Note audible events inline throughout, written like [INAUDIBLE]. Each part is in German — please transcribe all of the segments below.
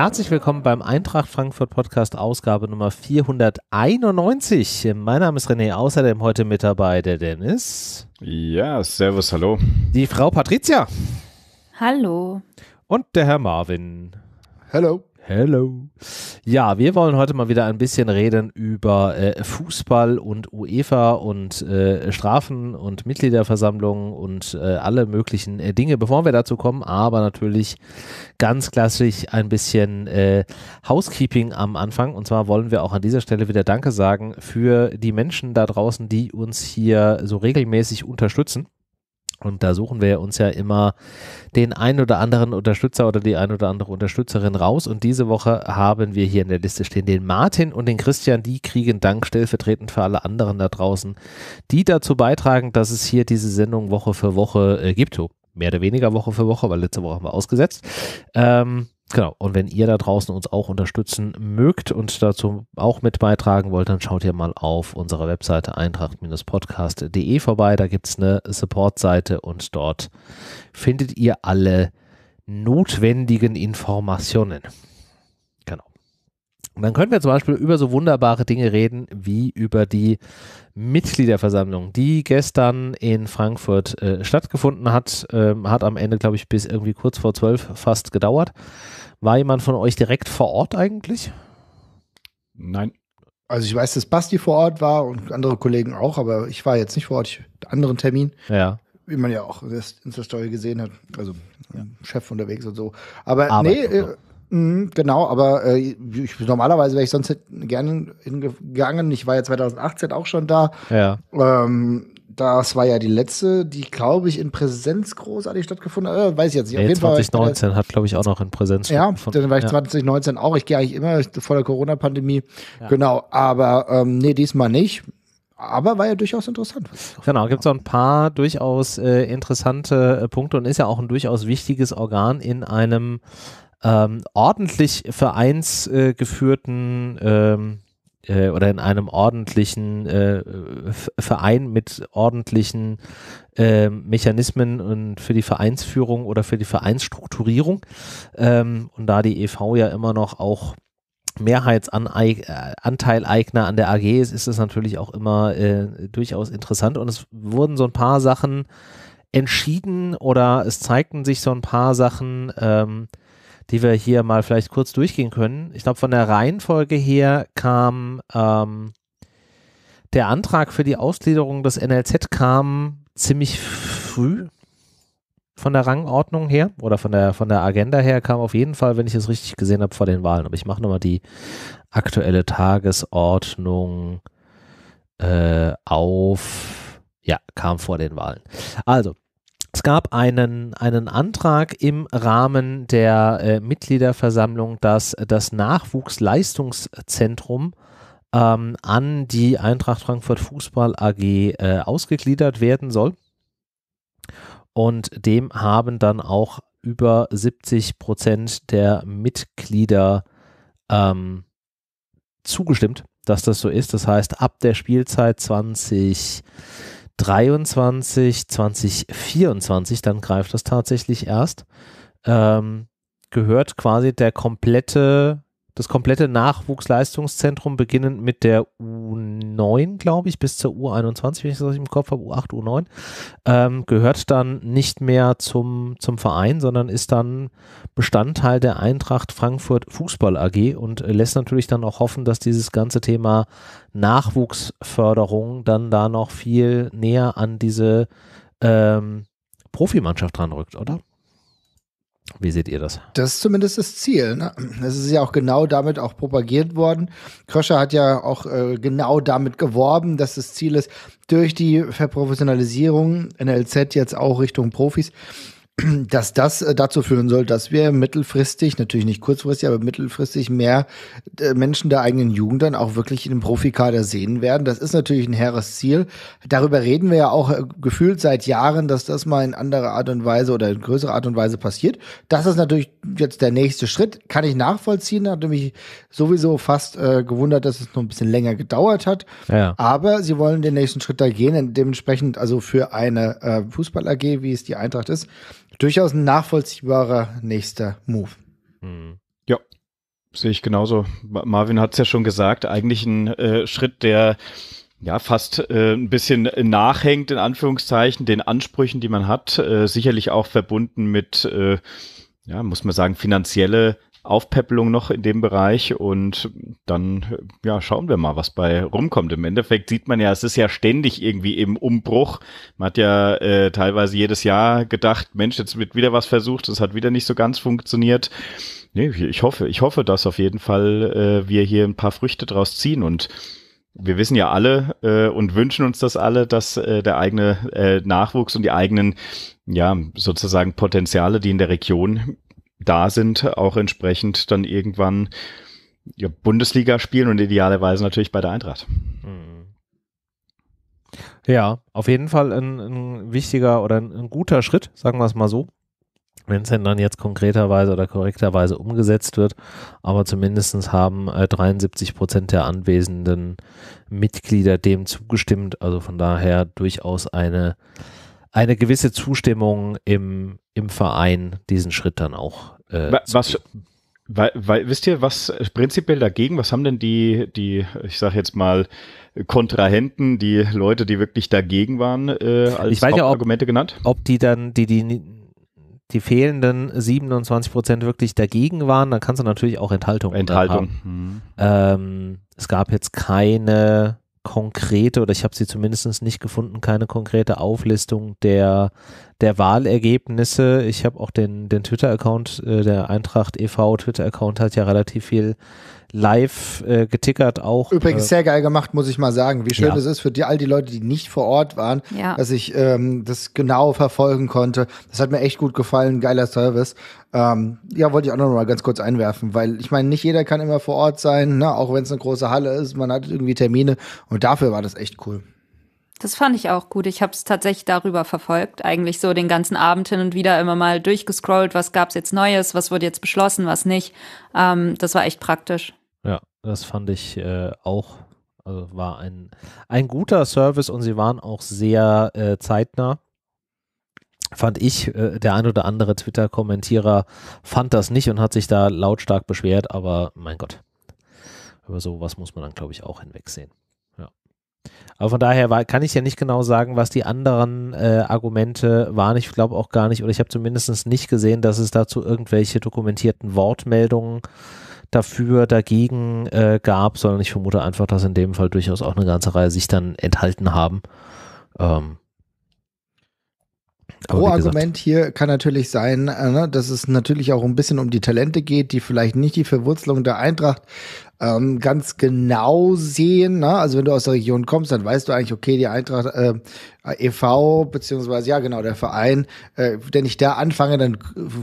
Herzlich willkommen beim Eintracht Frankfurt Podcast Ausgabe Nummer 491. Mein Name ist René, außerdem heute mit dabei der Dennis. Ja, servus, hallo. Die Frau Patricia. Hallo. Und der Herr Marvin. Hallo. Hello. Ja, wir wollen heute mal wieder ein bisschen reden über äh, Fußball und UEFA und äh, Strafen und Mitgliederversammlungen und äh, alle möglichen äh, Dinge, bevor wir dazu kommen. Aber natürlich ganz klassisch ein bisschen äh, Housekeeping am Anfang. Und zwar wollen wir auch an dieser Stelle wieder Danke sagen für die Menschen da draußen, die uns hier so regelmäßig unterstützen. Und da suchen wir uns ja immer den ein oder anderen Unterstützer oder die ein oder andere Unterstützerin raus. Und diese Woche haben wir hier in der Liste stehen den Martin und den Christian. Die kriegen Dank stellvertretend für alle anderen da draußen, die dazu beitragen, dass es hier diese Sendung Woche für Woche äh, gibt. Mehr oder weniger Woche für Woche, weil letzte Woche haben wir ausgesetzt. Ähm, Genau, und wenn ihr da draußen uns auch unterstützen mögt und dazu auch mit beitragen wollt, dann schaut ihr mal auf unserer Webseite eintracht-podcast.de vorbei. Da gibt es eine Support-Seite und dort findet ihr alle notwendigen Informationen. Genau. Und dann können wir zum Beispiel über so wunderbare Dinge reden wie über die Mitgliederversammlung, die gestern in Frankfurt äh, stattgefunden hat. Ähm, hat am Ende, glaube ich, bis irgendwie kurz vor zwölf fast gedauert. War jemand von euch direkt vor Ort eigentlich? Nein. Also ich weiß, dass Basti vor Ort war und andere Kollegen auch, aber ich war jetzt nicht vor Ort, ich hatte einen anderen Termin. Ja. Wie man ja auch in der Insta-Story gesehen hat. Also ja. Chef unterwegs und so. Aber Arbeit nee, äh, mhm, genau, aber äh, ich, normalerweise wäre ich sonst gerne hingegangen. Ich war ja 2018 auch schon da. Ja. Ähm, das war ja die letzte, die, glaube ich, in Präsenz großartig stattgefunden hat. Äh, weiß ich jetzt nicht. Auf nee, jeden 2019 Fall, äh, hat, glaube ich, auch noch in Präsenz ja, stattgefunden. Ja, dann war ich ja. 2019 auch. Ich gehe eigentlich immer vor der Corona-Pandemie. Ja. Genau, aber ähm, nee, diesmal nicht. Aber war ja durchaus interessant. Genau, gibt es auch ein paar durchaus äh, interessante äh, Punkte und ist ja auch ein durchaus wichtiges Organ in einem ähm, ordentlich vereinsgeführten ähm, äh, oder in einem ordentlichen äh, Verein mit ordentlichen äh, Mechanismen und für die Vereinsführung oder für die Vereinsstrukturierung. Ähm, und da die EV ja immer noch auch Mehrheitsanteileigner äh, an der AG ist, ist es natürlich auch immer äh, durchaus interessant. Und es wurden so ein paar Sachen entschieden oder es zeigten sich so ein paar Sachen. Ähm, die wir hier mal vielleicht kurz durchgehen können. Ich glaube, von der Reihenfolge her kam ähm, der Antrag für die Ausgliederung des NLZ kam ziemlich früh von der Rangordnung her oder von der von der Agenda her kam auf jeden Fall, wenn ich es richtig gesehen habe, vor den Wahlen. Aber ich mache nochmal die aktuelle Tagesordnung äh, auf. Ja, kam vor den Wahlen. Also, es gab einen, einen Antrag im Rahmen der äh, Mitgliederversammlung, dass das Nachwuchsleistungszentrum ähm, an die Eintracht Frankfurt Fußball AG äh, ausgegliedert werden soll. Und dem haben dann auch über 70 Prozent der Mitglieder ähm, zugestimmt, dass das so ist. Das heißt, ab der Spielzeit 20. 23, 2024, dann greift das tatsächlich erst, ähm, gehört quasi der komplette das komplette Nachwuchsleistungszentrum beginnend mit der U9, glaube ich, bis zur U21, wenn ich das richtig im Kopf habe, U8, U9, ähm, gehört dann nicht mehr zum, zum Verein, sondern ist dann Bestandteil der Eintracht Frankfurt Fußball AG und lässt natürlich dann auch hoffen, dass dieses ganze Thema Nachwuchsförderung dann da noch viel näher an diese ähm, Profimannschaft dran rückt, oder? Wie seht ihr das? Das ist zumindest das Ziel. Ne? Das ist ja auch genau damit auch propagiert worden. Kröscher hat ja auch äh, genau damit geworben, dass das Ziel ist, durch die Verprofessionalisierung NLZ jetzt auch Richtung Profis dass das äh, dazu führen soll, dass wir mittelfristig, natürlich nicht kurzfristig, aber mittelfristig mehr äh, Menschen der eigenen Jugend dann auch wirklich in dem Profikader sehen werden. Das ist natürlich ein hehres Ziel. Darüber reden wir ja auch äh, gefühlt seit Jahren, dass das mal in anderer Art und Weise oder in größerer Art und Weise passiert. Das ist natürlich jetzt der nächste Schritt. Kann ich nachvollziehen. Hat mich sowieso fast äh, gewundert, dass es noch ein bisschen länger gedauert hat. Ja. Aber sie wollen den nächsten Schritt da gehen. Dementsprechend also für eine äh, Fußball AG, wie es die Eintracht ist, durchaus ein nachvollziehbarer nächster Move. Hm. Ja, sehe ich genauso. Marvin hat es ja schon gesagt, eigentlich ein äh, Schritt, der ja, fast äh, ein bisschen nachhängt, in Anführungszeichen, den Ansprüchen, die man hat. Äh, sicherlich auch verbunden mit, äh, ja, muss man sagen, finanzielle Aufpäppelung noch in dem Bereich und dann ja, schauen wir mal, was bei rumkommt. Im Endeffekt sieht man ja, es ist ja ständig irgendwie im Umbruch. Man hat ja äh, teilweise jedes Jahr gedacht, Mensch, jetzt wird wieder was versucht, es hat wieder nicht so ganz funktioniert. Nee, ich hoffe, ich hoffe, dass auf jeden Fall äh, wir hier ein paar Früchte draus ziehen und wir wissen ja alle äh, und wünschen uns das alle, dass äh, der eigene äh, Nachwuchs und die eigenen, ja, sozusagen Potenziale, die in der Region da sind, auch entsprechend dann irgendwann ja, Bundesliga spielen und idealerweise natürlich bei der Eintracht. Mhm. Ja, auf jeden Fall ein, ein wichtiger oder ein, ein, guter Schritt, sagen wir es mal so. Wenn es denn dann jetzt konkreterweise oder korrekterweise umgesetzt wird, aber zumindest haben äh, 73 Prozent der anwesenden Mitglieder dem zugestimmt. Also von daher durchaus eine äh, eine gewisse Zustimmung im, im Verein, diesen Schritt dann auch. Äh, was, weil, weil, wisst ihr, was prinzipiell dagegen, was haben denn die, die, ich sag jetzt mal, Kontrahenten, die Leute, die wirklich dagegen waren, äh, als ja, ob, Argumente genannt? Ob die dann, die, die, die fehlenden 27 Prozent wirklich dagegen waren, dann kannst du natürlich auch Enthaltung. Enthaltung. Mhm. Ähm, es gab jetzt keine konkrete, oder ich habe sie zumindest nicht gefunden, keine konkrete Auflistung der, der Wahlergebnisse. Ich habe auch den, den Twitter-Account, äh, der Eintracht e.V. Twitter-Account hat ja relativ viel live äh, getickert auch. Übrigens äh, sehr geil gemacht, muss ich mal sagen. Wie schön ja. es ist für die, all die Leute, die nicht vor Ort waren, ja. dass ich ähm, das genau verfolgen konnte. Das hat mir echt gut gefallen, geiler Service. Ähm, ja, wollte ich auch noch mal ganz kurz einwerfen, weil ich meine, nicht jeder kann immer vor Ort sein, ne? auch wenn es eine große Halle ist. Man hat irgendwie Termine und dafür war das echt cool. Das fand ich auch gut. Ich habe es tatsächlich darüber verfolgt. Eigentlich so den ganzen Abend hin und wieder immer mal durchgescrollt, was gab es jetzt Neues, was wurde jetzt beschlossen, was nicht. Ähm, das war echt praktisch. Ja, das fand ich äh, auch. Also war ein, ein guter Service und sie waren auch sehr äh, zeitnah. Fand ich, äh, der ein oder andere Twitter-Kommentierer fand das nicht und hat sich da lautstark beschwert, aber mein Gott, über sowas muss man dann, glaube ich, auch hinwegsehen. Ja. Aber von daher war, kann ich ja nicht genau sagen, was die anderen äh, Argumente waren. Ich glaube auch gar nicht, oder ich habe zumindest nicht gesehen, dass es dazu irgendwelche dokumentierten Wortmeldungen gibt dafür, dagegen äh, gab, sondern ich vermute einfach, dass in dem Fall durchaus auch eine ganze Reihe sich dann enthalten haben. Ähm, Pro-Argument hier kann natürlich sein, äh, ne, dass es natürlich auch ein bisschen um die Talente geht, die vielleicht nicht die Verwurzelung der Eintracht ähm, ganz genau sehen. Ne? Also wenn du aus der Region kommst, dann weißt du eigentlich, okay, die Eintracht äh, e.V., beziehungsweise ja genau, der Verein, äh, wenn ich da anfange, dann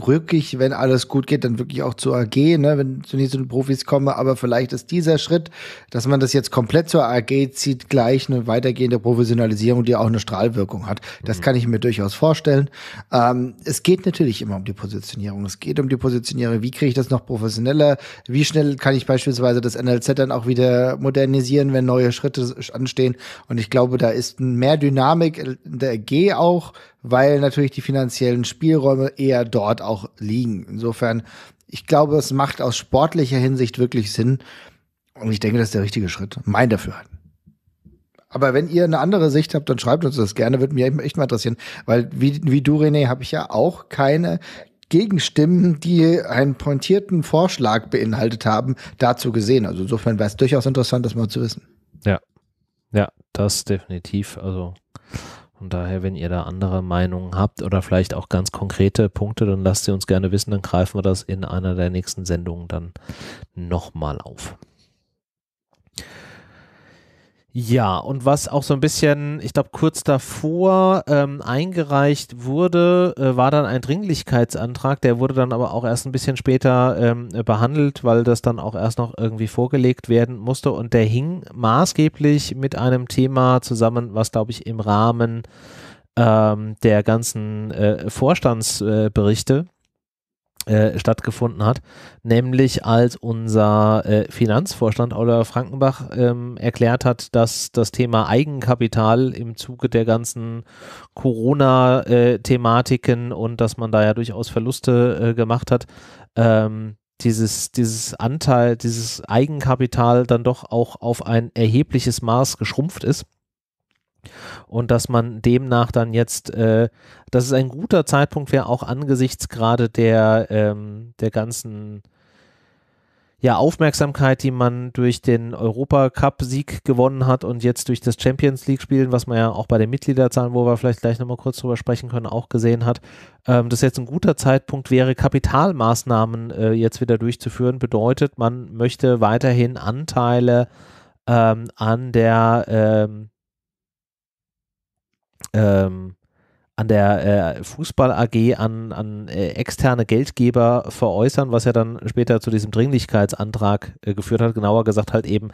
rück ich, wenn alles gut geht, dann wirklich auch zur AG, ne? wenn ich zunächst zu den Profis komme. Aber vielleicht ist dieser Schritt, dass man das jetzt komplett zur AG zieht, gleich eine weitergehende Professionalisierung, die auch eine Strahlwirkung hat. Das mhm. kann ich mir durchaus vorstellen. Ähm, es geht natürlich immer um die Positionierung. Es geht um die Positionierung. Wie kriege ich das noch professioneller? Wie schnell kann ich beispielsweise das das NLZ dann auch wieder modernisieren, wenn neue Schritte anstehen. Und ich glaube, da ist mehr Dynamik in der G auch, weil natürlich die finanziellen Spielräume eher dort auch liegen. Insofern, ich glaube, es macht aus sportlicher Hinsicht wirklich Sinn. Und ich denke, das ist der richtige Schritt. Mein Dafürhalten. Aber wenn ihr eine andere Sicht habt, dann schreibt uns das gerne, würde mich echt mal interessieren. Weil wie, wie du, René, habe ich ja auch keine Gegenstimmen, die einen pointierten Vorschlag beinhaltet haben, dazu gesehen. Also insofern wäre es durchaus interessant, das mal zu wissen. Ja, ja, das definitiv. Also von daher, wenn ihr da andere Meinungen habt oder vielleicht auch ganz konkrete Punkte, dann lasst sie uns gerne wissen, dann greifen wir das in einer der nächsten Sendungen dann nochmal auf. Ja, und was auch so ein bisschen, ich glaube, kurz davor ähm, eingereicht wurde, äh, war dann ein Dringlichkeitsantrag, der wurde dann aber auch erst ein bisschen später ähm, behandelt, weil das dann auch erst noch irgendwie vorgelegt werden musste. Und der hing maßgeblich mit einem Thema zusammen, was, glaube ich, im Rahmen ähm, der ganzen äh, Vorstandsberichte äh, stattgefunden hat, nämlich als unser äh, Finanzvorstand Oliver Frankenbach ähm, erklärt hat, dass das Thema Eigenkapital im Zuge der ganzen Corona-Thematiken äh, und dass man da ja durchaus Verluste äh, gemacht hat, ähm, dieses, dieses Anteil, dieses Eigenkapital dann doch auch auf ein erhebliches Maß geschrumpft ist und dass man demnach dann jetzt, äh, dass es ein guter Zeitpunkt wäre, auch angesichts gerade der, ähm, der ganzen ja, Aufmerksamkeit, die man durch den Europacup-Sieg gewonnen hat und jetzt durch das Champions League-Spielen, was man ja auch bei den Mitgliederzahlen, wo wir vielleicht gleich nochmal kurz drüber sprechen können, auch gesehen hat, ähm, dass jetzt ein guter Zeitpunkt wäre, Kapitalmaßnahmen äh, jetzt wieder durchzuführen. Bedeutet, man möchte weiterhin Anteile ähm, an der ähm, ähm, an der äh, Fußball AG an, an äh, externe Geldgeber veräußern, was ja dann später zu diesem Dringlichkeitsantrag äh, geführt hat. Genauer gesagt halt eben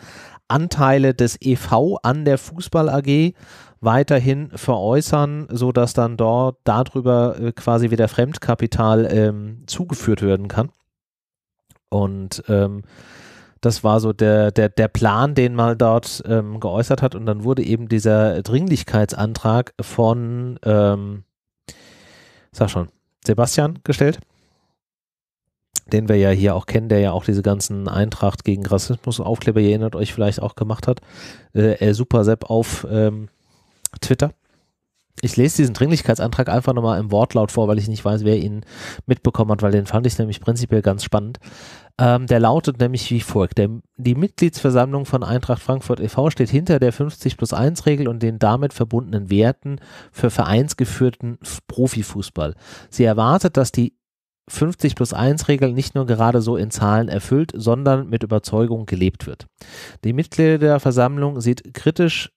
Anteile des EV an der Fußball AG weiterhin veräußern, sodass dann dort darüber äh, quasi wieder Fremdkapital ähm, zugeführt werden kann. Und ähm, das war so der, der, der Plan, den man dort ähm, geäußert hat. Und dann wurde eben dieser Dringlichkeitsantrag von, ähm, sag schon, Sebastian gestellt, den wir ja hier auch kennen, der ja auch diese ganzen Eintracht gegen Rassismus Aufkleber, ihr erinnert euch vielleicht auch gemacht hat. Äh, Super Sepp auf ähm, Twitter. Ich lese diesen Dringlichkeitsantrag einfach nochmal im Wortlaut vor, weil ich nicht weiß, wer ihn mitbekommen hat, weil den fand ich nämlich prinzipiell ganz spannend. Ähm, der lautet nämlich wie folgt. Der, die Mitgliedsversammlung von Eintracht Frankfurt e.V. steht hinter der 50 plus 1 Regel und den damit verbundenen Werten für vereinsgeführten Profifußball. Sie erwartet, dass die 50 plus 1 Regel nicht nur gerade so in Zahlen erfüllt, sondern mit Überzeugung gelebt wird. Die Mitgliederversammlung sieht kritisch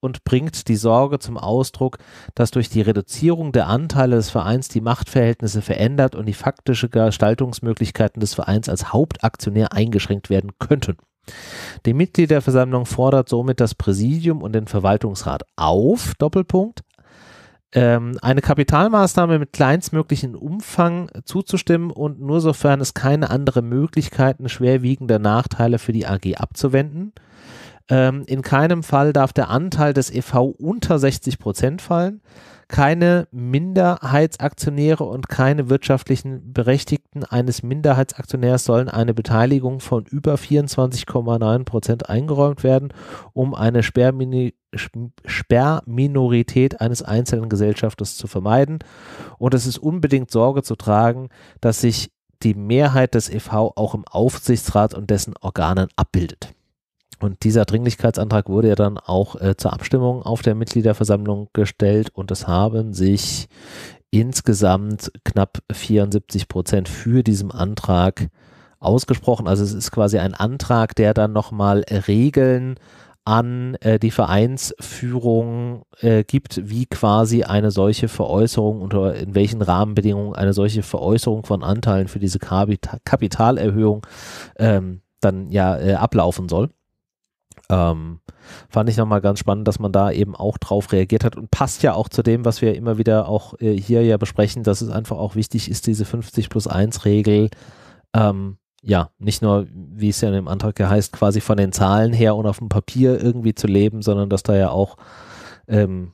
und bringt die Sorge zum Ausdruck, dass durch die Reduzierung der Anteile des Vereins die Machtverhältnisse verändert und die faktische Gestaltungsmöglichkeiten des Vereins als Hauptaktionär eingeschränkt werden könnten. Die Mitgliederversammlung fordert somit das Präsidium und den Verwaltungsrat auf, Doppelpunkt, ähm, eine Kapitalmaßnahme mit kleinstmöglichen Umfang zuzustimmen und nur sofern es keine andere Möglichkeiten schwerwiegender Nachteile für die AG abzuwenden, ähm, in keinem Fall darf der Anteil des EV unter 60 Prozent fallen. Keine Minderheitsaktionäre und keine wirtschaftlichen Berechtigten eines Minderheitsaktionärs sollen eine Beteiligung von über 24,9 Prozent eingeräumt werden, um eine Sperrmini Sperrminorität eines einzelnen Gesellschafters zu vermeiden. Und es ist unbedingt Sorge zu tragen, dass sich die Mehrheit des EV auch im Aufsichtsrat und dessen Organen abbildet. Und dieser Dringlichkeitsantrag wurde ja dann auch äh, zur Abstimmung auf der Mitgliederversammlung gestellt und es haben sich insgesamt knapp 74 Prozent für diesen Antrag ausgesprochen. Also es ist quasi ein Antrag, der dann nochmal Regeln an äh, die Vereinsführung äh, gibt, wie quasi eine solche Veräußerung oder in welchen Rahmenbedingungen eine solche Veräußerung von Anteilen für diese Kapitalerhöhung ähm, dann ja äh, ablaufen soll. Ähm, fand ich nochmal ganz spannend, dass man da eben auch drauf reagiert hat und passt ja auch zu dem, was wir immer wieder auch äh, hier ja besprechen, dass es einfach auch wichtig ist, diese 50 plus 1 Regel, ähm, ja, nicht nur, wie es ja in dem Antrag ja heißt, quasi von den Zahlen her und auf dem Papier irgendwie zu leben, sondern dass da ja auch ähm,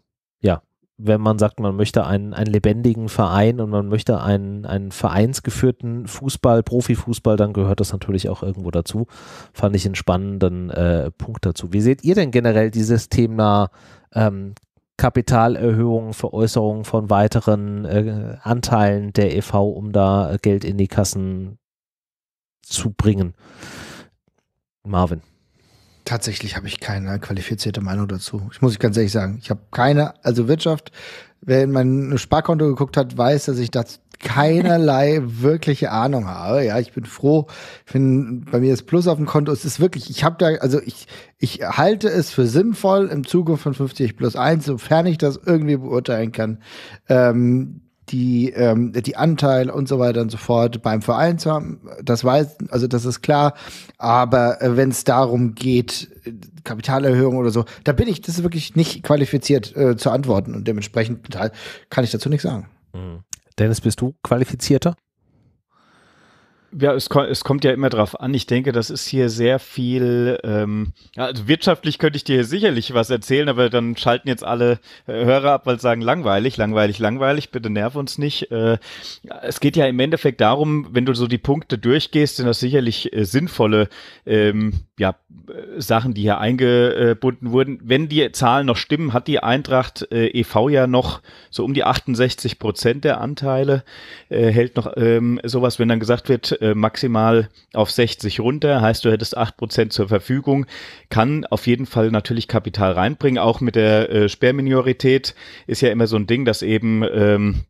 wenn man sagt, man möchte einen, einen lebendigen Verein und man möchte einen, einen vereinsgeführten Fußball, Profifußball, dann gehört das natürlich auch irgendwo dazu. Fand ich einen spannenden äh, Punkt dazu. Wie seht ihr denn generell dieses Thema ähm, Kapitalerhöhung, Veräußerung von weiteren äh, Anteilen der EV, um da Geld in die Kassen zu bringen? Marvin. Tatsächlich habe ich keine qualifizierte Meinung dazu. Ich muss ich ganz ehrlich sagen, ich habe keine, also Wirtschaft, wer in mein Sparkonto geguckt hat, weiß, dass ich dazu keinerlei [LAUGHS] wirkliche Ahnung habe. Ja, ich bin froh, ich bin, bei mir ist Plus auf dem Konto. Es ist wirklich, ich habe da, also ich, ich halte es für sinnvoll im Zuge von 50 plus 1, sofern ich das irgendwie beurteilen kann, ähm, die, ähm, die Anteile und so weiter und so fort beim Verein zu haben. Das weiß, also das ist klar. Aber äh, wenn es darum geht, Kapitalerhöhung oder so, da bin ich, das ist wirklich nicht qualifiziert äh, zu antworten und dementsprechend kann ich dazu nichts sagen. Mhm. Dennis, bist du qualifizierter? ja, es, es, kommt ja immer drauf an. Ich denke, das ist hier sehr viel. Ähm, also wirtschaftlich könnte ich dir sicherlich was erzählen, aber dann schalten jetzt alle äh, Hörer ab, weil sie sagen langweilig, langweilig, langweilig. Bitte nerv uns nicht. Äh, es geht ja im Endeffekt darum, wenn du so die Punkte durchgehst, sind das sicherlich äh, sinnvolle ähm, ja, äh, Sachen, die hier eingebunden wurden. Wenn die Zahlen noch stimmen, hat die Eintracht äh, e.V. ja noch so um die 68 Prozent der Anteile hält noch ähm, sowas, wenn dann gesagt wird äh, maximal auf 60 runter, heißt du hättest 8% zur Verfügung, kann auf jeden Fall natürlich Kapital reinbringen, auch mit der äh, Sperrminorität ist ja immer so ein Ding, dass eben ähm,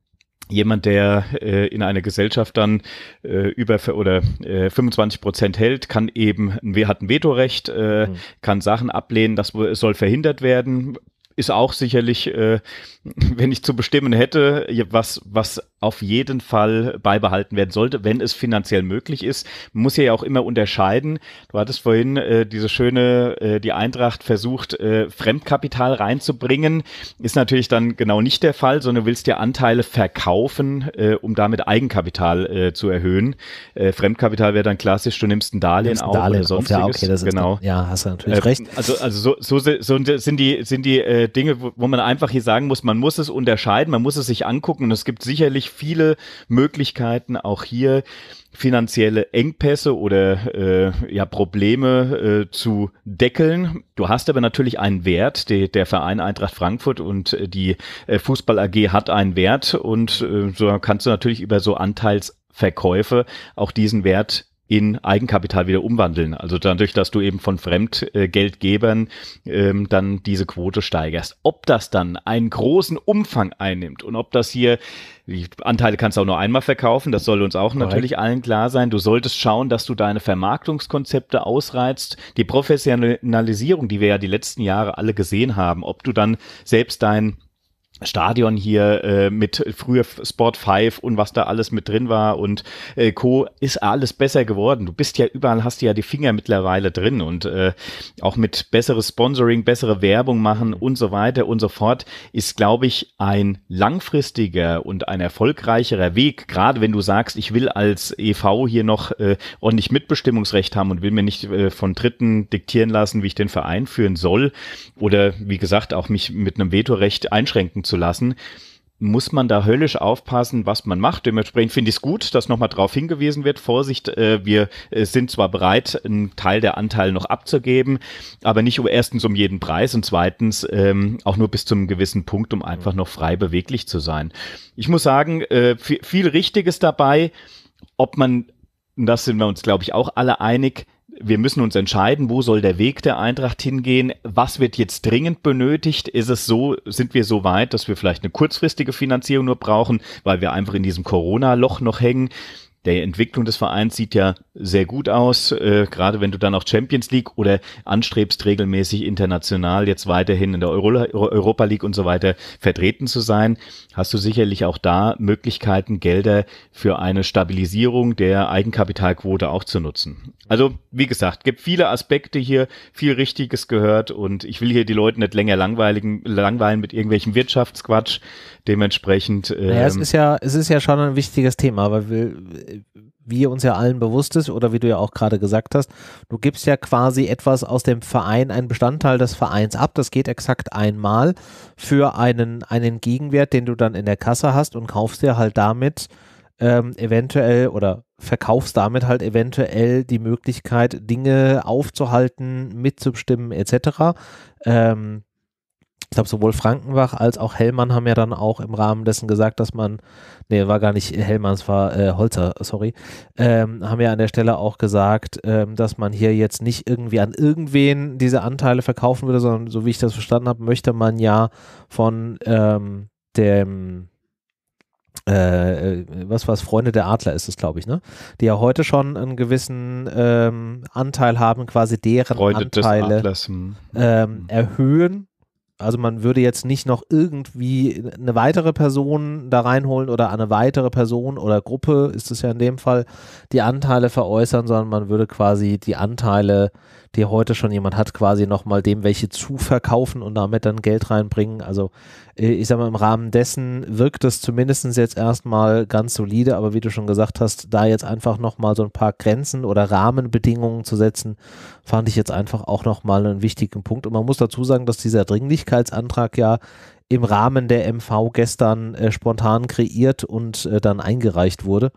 jemand, der äh, in einer Gesellschaft dann äh, über oder äh, 25 hält, kann eben, hat ein Vetorecht, äh, mhm. kann Sachen ablehnen, das soll verhindert werden. Ist auch sicherlich, äh, [LAUGHS] wenn ich zu bestimmen hätte, was, was auf jeden Fall beibehalten werden sollte, wenn es finanziell möglich ist. Man muss ja auch immer unterscheiden. Du hattest vorhin äh, diese schöne, äh, die Eintracht versucht, äh, Fremdkapital reinzubringen. Ist natürlich dann genau nicht der Fall, sondern du willst dir Anteile verkaufen, äh, um damit Eigenkapital äh, zu erhöhen. Äh, Fremdkapital wäre dann klassisch, du nimmst ein Darlehen nimmst Darlehen auf. oder sonstiges. Ja, okay, das ist genau. Dann, ja, hast du natürlich äh, recht. Also, also so, so, so sind die, sind die äh, Dinge, wo, wo man einfach hier sagen muss, man muss es unterscheiden, man muss es sich angucken und es gibt sicherlich viele Möglichkeiten, auch hier finanzielle Engpässe oder äh, ja, Probleme äh, zu deckeln. Du hast aber natürlich einen Wert. Die, der Verein Eintracht Frankfurt und äh, die äh, Fußball AG hat einen Wert und äh, so kannst du natürlich über so Anteilsverkäufe auch diesen Wert in Eigenkapital wieder umwandeln. Also dadurch, dass du eben von Fremdgeldgebern äh, ähm, dann diese Quote steigerst. Ob das dann einen großen Umfang einnimmt und ob das hier die Anteile kannst du auch nur einmal verkaufen, das soll uns auch Correct. natürlich allen klar sein. Du solltest schauen, dass du deine Vermarktungskonzepte ausreizt. Die Professionalisierung, die wir ja die letzten Jahre alle gesehen haben, ob du dann selbst deinen Stadion hier äh, mit früher Sport 5 und was da alles mit drin war und äh, Co. ist alles besser geworden. Du bist ja überall, hast du ja die Finger mittlerweile drin und äh, auch mit besseres Sponsoring, bessere Werbung machen und so weiter und so fort ist, glaube ich, ein langfristiger und ein erfolgreicherer Weg. Gerade wenn du sagst, ich will als EV hier noch äh, ordentlich Mitbestimmungsrecht haben und will mir nicht äh, von Dritten diktieren lassen, wie ich den Verein führen soll oder wie gesagt auch mich mit einem Vetorecht einschränken zu lassen, muss man da höllisch aufpassen, was man macht. Dementsprechend finde ich es gut, dass nochmal darauf hingewiesen wird. Vorsicht, äh, wir äh, sind zwar bereit, einen Teil der Anteile noch abzugeben, aber nicht um erstens um jeden Preis und zweitens ähm, auch nur bis zu einem gewissen Punkt, um einfach noch frei beweglich zu sein. Ich muss sagen, äh, viel, Richtiges dabei. Ob man, und das sind wir uns, glaube ich, auch alle einig, wir müssen uns entscheiden, wo soll der Weg der Eintracht hingehen, was wird jetzt dringend benötigt, ist es so, sind wir so weit, dass wir vielleicht eine kurzfristige Finanzierung nur brauchen, weil wir einfach in diesem Corona-Loch noch hängen der Entwicklung des Vereins sieht ja sehr gut aus, äh, gerade wenn du dann auch Champions League oder anstrebst, regelmäßig international jetzt weiterhin in der Euro Europa League und so weiter vertreten zu sein, hast du sicherlich auch da Möglichkeiten, Gelder für eine Stabilisierung der Eigenkapitalquote auch zu nutzen. Also, wie gesagt, gibt viele Aspekte hier, viel Richtiges gehört und ich will hier die Leute nicht länger langweiligen, langweilen mit irgendwelchem Wirtschaftsquatsch. Dementsprechend. Ähm, naja, es ähm, ist ja, es ist ja schon ein wichtiges Thema, weil wir, wie uns ja allen bewusst ist oder wie du ja auch gerade gesagt hast, du gibst ja quasi etwas aus dem Verein, einen Bestandteil des Vereins ab. Das geht exakt einmal für einen, einen Gegenwert, den du dann in der Kasse hast und kaufst dir halt damit ähm, eventuell oder verkaufst damit halt eventuell die Möglichkeit, Dinge aufzuhalten, mitzubestimmen etc. Ähm, ich glaube, sowohl Frankenbach als auch Hellmann haben ja dann auch im Rahmen dessen gesagt, dass man, nee, war gar nicht Hellmann, es war äh, Holzer, sorry, ähm, haben ja an der Stelle auch gesagt, ähm, dass man hier jetzt nicht irgendwie an irgendwen diese Anteile verkaufen würde, sondern so wie ich das verstanden habe, möchte man ja von ähm, dem äh, äh was was Freunde der Adler ist es, glaube ich, ne? Die ja heute schon einen gewissen ähm, Anteil haben, quasi deren Freude Anteile hm. ähm, hm. erhöhen also man würde jetzt nicht noch irgendwie eine weitere Person da reinholen oder eine weitere Person oder Gruppe, ist es ja in dem Fall, die Anteile veräußern, sondern man würde quasi die Anteile die heute schon jemand hat, quasi nochmal dem welche zu verkaufen und damit dann Geld reinbringen. Also äh, ich sag mal, im Rahmen dessen wirkt das zumindest jetzt erstmal ganz solide, aber wie du schon gesagt hast, da jetzt einfach nochmal so ein paar Grenzen oder Rahmenbedingungen zu setzen, fand ich jetzt einfach auch nochmal einen wichtigen Punkt. Und man muss dazu sagen, dass dieser Dringlichkeitsantrag ja im Rahmen der MV gestern äh, spontan kreiert und äh, dann eingereicht wurde.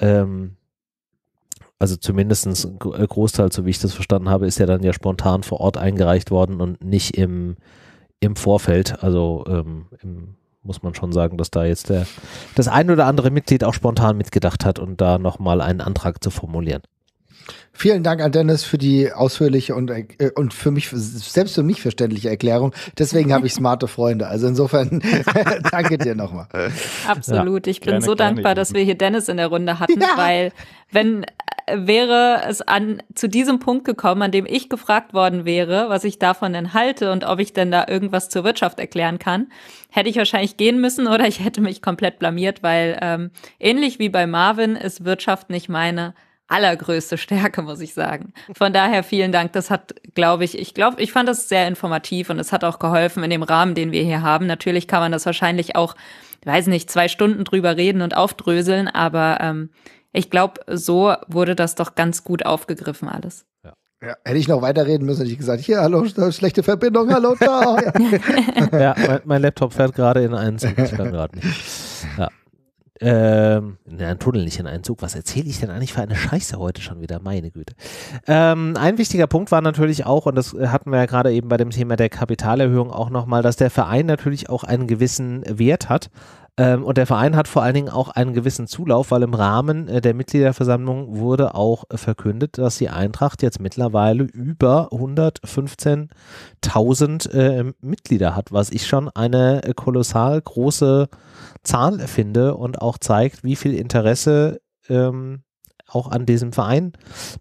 Ähm, also zumindest ein äh, Großteil, so wie ich das verstanden habe, ist ja dann ja spontan vor Ort eingereicht worden und nicht im, im Vorfeld. Also ähm, im, muss man schon sagen, dass da jetzt der, das ein oder andere Mitglied auch spontan mitgedacht hat und da nochmal einen Antrag zu formulieren. Vielen Dank an Dennis für die ausführliche und, äh, und für mich selbst für mich verständliche Erklärung. Deswegen habe ich [LAUGHS] smarte Freunde. Also insofern [LAUGHS] danke dir nochmal. Absolut. Ja, ich bin so dankbar, dass wir hier Dennis in der Runde hatten, ja. weil wenn wäre es an zu diesem Punkt gekommen, an dem ich gefragt worden wäre, was ich davon denn halte und ob ich denn da irgendwas zur Wirtschaft erklären kann, hätte ich wahrscheinlich gehen müssen oder ich hätte mich komplett blamiert, weil ähm, ähnlich wie bei Marvin ist Wirtschaft nicht meine allergrößte Stärke, muss ich sagen. Von daher vielen Dank. Das hat, glaube ich, ich glaube, ich fand das sehr informativ und es hat auch geholfen in dem Rahmen, den wir hier haben. Natürlich kann man das wahrscheinlich auch, weiß nicht, zwei Stunden drüber reden und aufdröseln, aber ähm, ich glaube, so wurde das doch ganz gut aufgegriffen alles. Ja. Ja, hätte ich noch weiterreden müssen, hätte ich gesagt, hier, hallo, schlechte Verbindung, hallo, da. [LAUGHS] ja, [LAUGHS] ja mein, mein, Laptop fährt gerade in einen Zug, ich kann gerade nicht. Ja. Ähm, in einen Tunnel, nicht in einen Zug. Was erzähle ich denn eigentlich für eine Scheiße heute schon wieder? Meine Güte. Ähm, ein wichtiger Punkt war natürlich auch, und das hatten wir ja gerade eben bei dem Thema der Kapitalerhöhung auch nochmal, dass der Verein natürlich auch einen gewissen Wert hat ähm, und der Verein hat vor allen Dingen auch einen gewissen Zulauf, weil im Rahmen äh, der Mitgliederversammlung wurde auch äh, verkündet, dass die Eintracht jetzt mittlerweile über 115.000 äh, Mitglieder hat, was ich schon eine äh, kolossal große Zahl finde und auch zeigt, wie viel Interesse ähm, auch an diesem Verein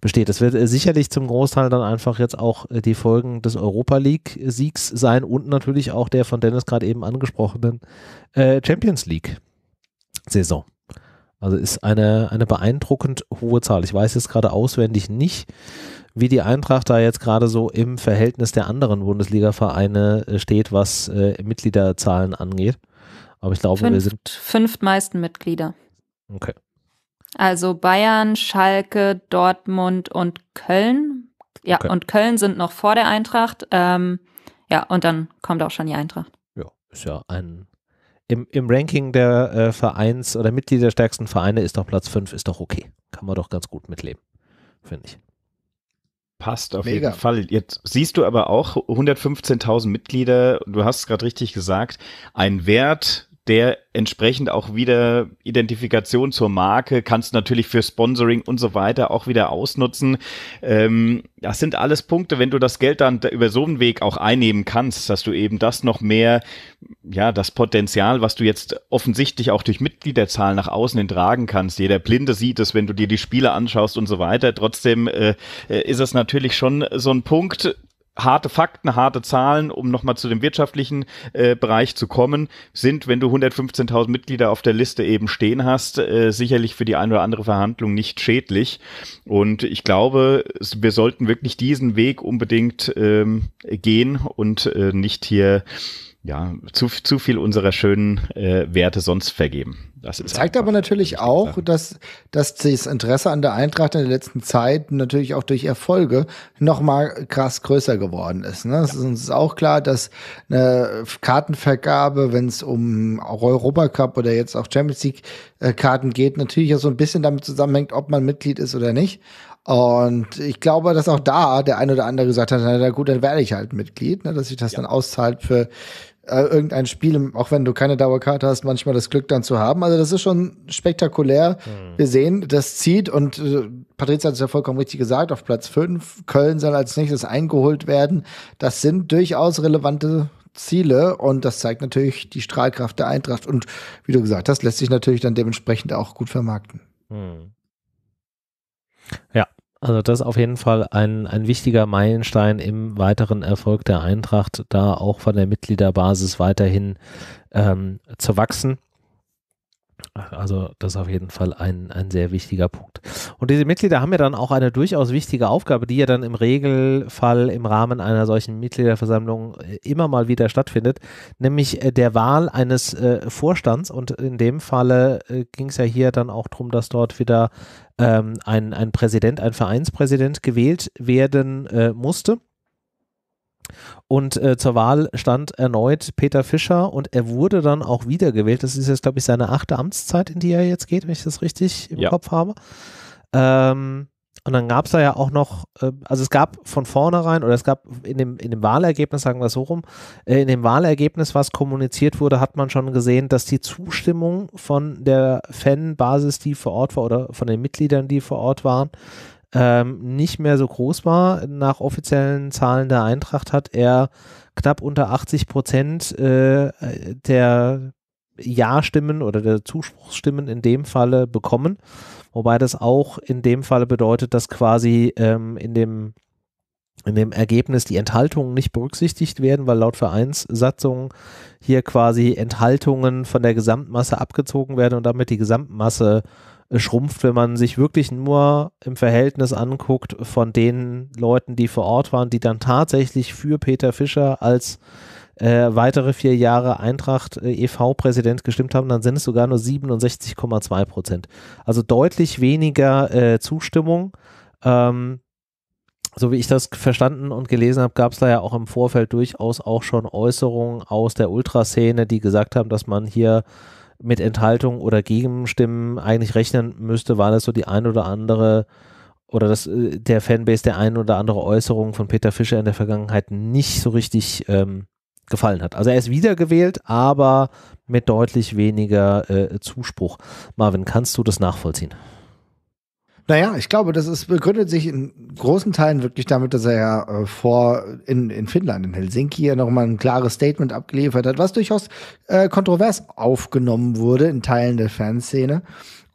besteht. Es wird äh, sicherlich zum Großteil dann einfach jetzt auch äh, die Folgen des Europa League-Siegs sein und natürlich auch der von Dennis gerade eben angesprochenen äh, Champions League-Saison. Also ist eine, eine beeindruckend hohe Zahl. Ich weiß jetzt gerade auswendig nicht, wie die Eintracht da jetzt gerade so im Verhältnis der anderen Bundesliga-Vereine steht, was Mitgliederzahlen angeht. Aber ich glaube, Fünft, wir sind. Fünftmeisten Mitglieder. Okay. Also Bayern, Schalke, Dortmund und Köln. Ja, okay. und Köln sind noch vor der Eintracht. Ähm, ja, und dann kommt auch schon die Eintracht. Ja, ist ja ein. Im, im Ranking der äh, Vereins oder Mitglieder der stärksten Vereine ist doch Platz 5, ist doch okay. Kann man doch ganz gut mitleben, finde ich. Passt auf Mega. jeden Fall. Jetzt siehst du aber auch 115.000 Mitglieder. Du hast es gerade richtig gesagt. Ein Wert, der entsprechend auch wieder Identifikation zur Marke, kannst natürlich für Sponsoring und so weiter auch wieder ausnutzen. Ähm, das sind alles Punkte, wenn du das Geld dann über so einen Weg auch einnehmen kannst, dass du eben das noch mehr, ja, das Potenzial, was du jetzt offensichtlich auch durch Mitgliederzahlen nach außen hin tragen kannst. Jeder Blinde sieht es, wenn du dir die Spiele anschaust und so weiter. Trotzdem äh, äh ist es natürlich schon so ein Punkt, harte Fakten, harte Zahlen, um nochmal zu dem wirtschaftlichen äh, Bereich zu kommen, sind, wenn du 115.000 Mitglieder auf der Liste eben stehen hast, äh, sicherlich für die ein oder andere Verhandlung nicht schädlich. Und ich glaube, wir sollten wirklich diesen Weg unbedingt ähm, gehen und äh, nicht hier ja, zu, zu viel unserer schönen äh, Werte sonst vergeben. Das ist zeigt aber natürlich auch, dass, dass das Interesse an der Eintracht in der letzten Zeit natürlich auch durch Erfolge nochmal krass größer geworden ist. Ne? Es ist uns auch klar, dass eine Kartenvergabe, wenn es um Europacup oder jetzt auch Champions League äh, Karten geht, natürlich auch so ein bisschen damit zusammenhängt, ob man Mitglied ist oder nicht. Und ich glaube, dass auch da der ein oder andere gesagt hat, na, na gut, dann werde ich halt Mitglied, ne, dass sich das ja. dann auszahlt für, äh, irgendein Spiel, auch wenn du keine Dauerkarte hast, manchmal das Glück dann zu haben. Also das ist schon spektakulär. Mhm. Wir sehen, das zieht und äh, Patricia hat es ja vollkommen richtig gesagt, auf Platz 5, Köln soll als nächstes eingeholt werden. Das sind durchaus relevante Ziele und das zeigt natürlich die Strahlkraft der Eintracht und wie du gesagt hast, lässt sich natürlich dann dementsprechend auch gut vermarkten. Mhm. Ja, also das ist auf jeden Fall ein, ein wichtiger Meilenstein im weiteren Erfolg der Eintracht, da auch von der Mitgliederbasis weiterhin ähm, zu wachsen. Also das ist auf jeden Fall ein, ein sehr wichtiger Punkt. Und diese Mitglieder haben ja dann auch eine durchaus wichtige Aufgabe, die ja dann im Regelfall im Rahmen einer solchen Mitgliederversammlung äh, immer mal wieder stattfindet, nämlich äh, der Wahl eines äh, Vorstands. Und in dem Falle äh, ging es ja hier dann auch darum, dass dort wieder ähm, ein, ein Präsident, ein Vereinspräsident gewählt werden äh, musste. Und äh, zur Wahl stand erneut Peter Fischer und er wurde dann auch wiedergewählt. Das ist jetzt, glaube ich, seine achte Amtszeit, in die er jetzt geht, wenn ich das richtig im ja. Kopf habe. Ähm, und dann gab es da ja auch noch, äh, also es gab von vornherein oder es gab in dem, in dem Wahlergebnis, sagen wir es so rum, äh, in dem Wahlergebnis, was kommuniziert wurde, hat man schon gesehen, dass die Zustimmung von der Fanbasis, die vor Ort war oder von den Mitgliedern, die vor Ort waren, ähm, nicht mehr so groß war. Nach offiziellen Zahlen der Eintracht hat er knapp unter 80 Prozent äh, der Ja-Stimmen oder der Zuspruchsstimmen in dem Falle bekommen. Wobei das auch in dem Falle bedeutet, dass quasi ähm, in dem in dem Ergebnis die Enthaltungen nicht berücksichtigt werden, weil laut Vereinssatzung hier quasi Enthaltungen von der Gesamtmasse abgezogen werden und damit die Gesamtmasse äh, schrumpft, wenn man sich wirklich nur im Verhältnis anguckt von den Leuten, die vor Ort waren, die dann tatsächlich für Peter Fischer als äh, weitere vier Jahre Eintracht äh, e.V.-Präsident gestimmt haben, dann sind es sogar nur 67,2 Prozent. Also deutlich weniger äh, Zustimmung. Ähm, so wie ich das verstanden und gelesen habe, gab es da ja auch im Vorfeld durchaus auch schon Äußerungen aus der Ultraszene, die gesagt haben, dass man hier mit Enthaltung oder Gegenstimmen eigentlich rechnen müsste, weil das so die ein oder andere oder das, äh, der Fanbase der ein oder andere Äußerung von Peter Fischer in der Vergangenheit nicht so richtig ähm, gefallen hat. Also er ist wiedergewählt, aber mit deutlich weniger äh, Zuspruch. Marvin, kannst du das nachvollziehen? Naja, ich glaube, das ist, begründet sich in großen Teilen wirklich damit, dass er ja äh, vor in, in Finnland, in Helsinki, ja nochmal ein klares Statement abgeliefert hat, was durchaus äh, kontrovers aufgenommen wurde in Teilen der Fanszene.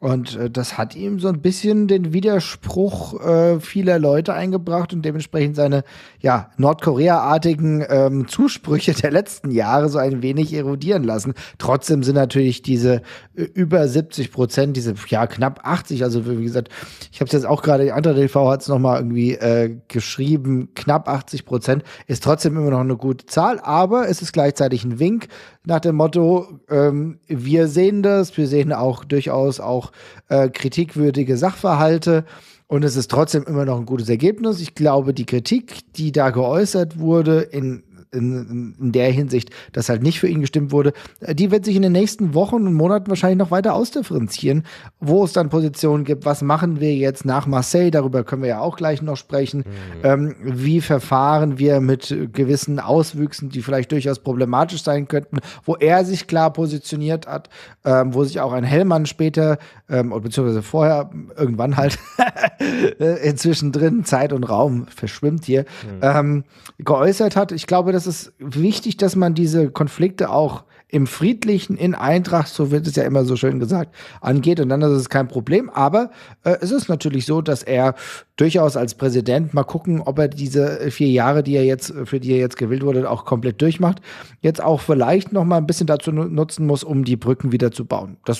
Und äh, das hat ihm so ein bisschen den Widerspruch äh, vieler Leute eingebracht und dementsprechend seine ja, Nordkorea-artigen ähm, Zusprüche [LAUGHS] der letzten Jahre so ein wenig erodieren lassen. Trotzdem sind natürlich diese äh, über 70 Prozent, diese ja knapp 80, also wie gesagt, ich habe es jetzt auch gerade, andere TV hat es nochmal irgendwie äh, geschrieben, knapp 80 Prozent ist trotzdem immer noch eine gute Zahl, aber es ist gleichzeitig ein Wink nach dem Motto, ähm, wir sehen das, wir sehen auch durchaus auch äh, kritikwürdige Sachverhalte. Und es ist trotzdem immer noch ein gutes Ergebnis. Ich glaube, die Kritik, die da geäußert wurde, in in, in der Hinsicht, dass halt nicht für ihn gestimmt wurde, äh, die wird sich in den nächsten Wochen und Monaten wahrscheinlich noch weiter ausdifferenzieren, wo es dann Positionen gibt, was machen wir jetzt nach Marseille, darüber können wir ja auch gleich noch sprechen, mhm. ähm, wie verfahren wir mit gewissen Auswüchsen, die vielleicht durchaus problematisch sein könnten, wo er sich klar positioniert hat, ähm, wo sich auch ein Hellmann später, ähm, beziehungsweise vorher, irgendwann halt, [LAUGHS] äh, inzwischen drin, Zeit und Raum verschwimmt hier, mhm. ähm, geäußert hat. Ich glaube, das es ist wichtig, dass man diese Konflikte auch im Friedlichen, in Eintracht, so wird es ja immer so schön gesagt, angeht. Und dann ist es kein Problem. Aber äh, es ist natürlich so, dass er durchaus als Präsident mal gucken, ob er diese vier Jahre, die er jetzt, für die er jetzt gewählt wurde, auch komplett durchmacht, jetzt auch vielleicht noch mal ein bisschen dazu nutzen muss, um die Brücken wieder zu bauen. Das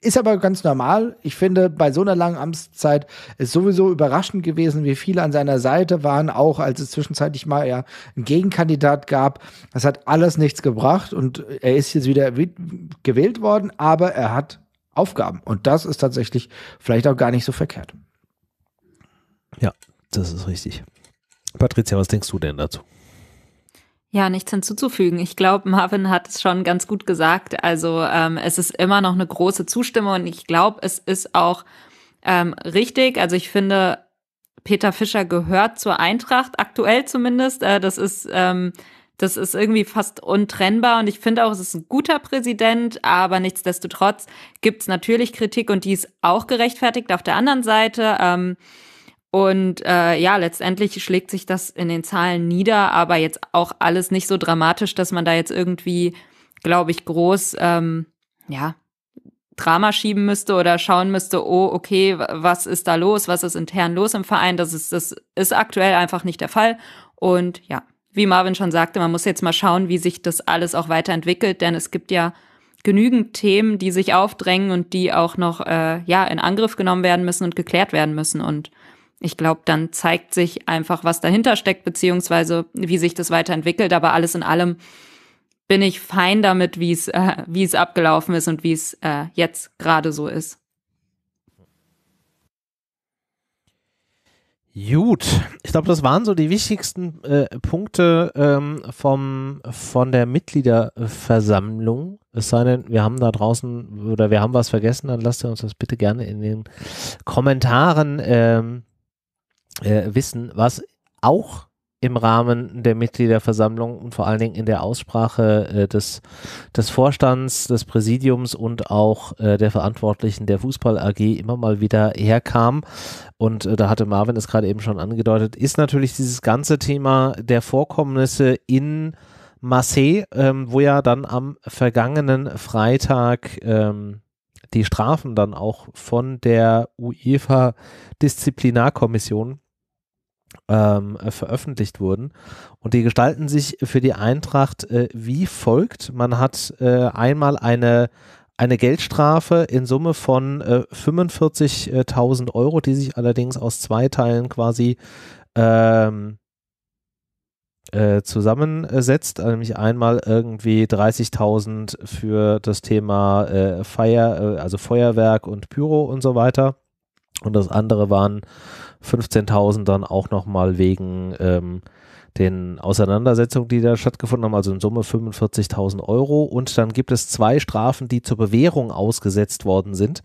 ist aber ganz normal. Ich finde, bei so einer langen Amtszeit ist sowieso überraschend gewesen, wie viele an seiner Seite waren, auch als es zwischenzeitlich mal ja einen Gegenkandidat gab. Das hat alles nichts gebracht und er ist jetzt wieder gewählt worden, aber er hat Aufgaben. Und das ist tatsächlich vielleicht auch gar nicht so verkehrt. Ja, das ist richtig. Patricia, was denkst du denn dazu? Ja, nichts hinzuzufügen. Ich glaube, Marvin hat es schon ganz gut gesagt. Also ähm, es ist immer noch eine große Zustimmung und ich glaube, es ist auch ähm, richtig. Also ich finde, Peter Fischer gehört zur Eintracht, aktuell zumindest. Äh, das ist ähm, das ist irgendwie fast untrennbar und ich finde auch, es ist ein guter Präsident, aber nichtsdestotrotz gibt's natürlich Kritik und die ist auch gerechtfertigt. Auf der anderen Seite ähm, und äh, ja, letztendlich schlägt sich das in den Zahlen nieder, aber jetzt auch alles nicht so dramatisch, dass man da jetzt irgendwie, glaube ich, groß, ähm, ja, Drama schieben müsste oder schauen müsste, oh, okay, was ist da los, was ist intern los im Verein? Das ist, das ist aktuell einfach nicht der Fall. Und ja, wie Marvin schon sagte, man muss jetzt mal schauen, wie sich das alles auch weiterentwickelt, denn es gibt ja genügend Themen, die sich aufdrängen und die auch noch äh, ja in Angriff genommen werden müssen und geklärt werden müssen. Und ich glaube, dann zeigt sich einfach, was dahinter steckt, beziehungsweise wie sich das weiterentwickelt. Aber alles in allem bin ich fein damit, wie es äh, wie es abgelaufen ist und wie es äh, jetzt gerade so ist. Gut, ich glaube, das waren so die wichtigsten äh, Punkte ähm, vom, von der Mitgliederversammlung. Es sei denn, wir haben da draußen oder wir haben was vergessen, dann lasst ihr uns das bitte gerne in den Kommentaren ähm, äh, wissen, was auch im Rahmen der Mitgliederversammlung und vor allen Dingen in der Aussprache äh, des, des Vorstands, des Präsidiums und auch äh, der Verantwortlichen der Fußball AG immer mal wieder herkam. Und äh, da hatte Marvin es gerade eben schon angedeutet, ist natürlich dieses ganze Thema der Vorkommnisse in Marseille, ähm, wo ja dann am vergangenen Freitag ähm, die Strafen dann auch von der UEFA Disziplinarkommission ähm, äh, veröffentlicht wurden. Und die gestalten sich für die Eintracht äh, wie folgt. Man hat äh, einmal eine, eine Geldstrafe in Summe von äh, 45.000 Euro, die sich allerdings aus zwei Teilen quasi ähm, äh, zusammensetzt, also nämlich einmal irgendwie 30.000 für das Thema äh, Feier, äh, also Feuerwerk und Pyro und so weiter und das andere waren 15.000 dann auch nochmal wegen ähm, den Auseinandersetzungen, die da stattgefunden haben, also in Summe 45.000 Euro. Und dann gibt es zwei Strafen, die zur Bewährung ausgesetzt worden sind.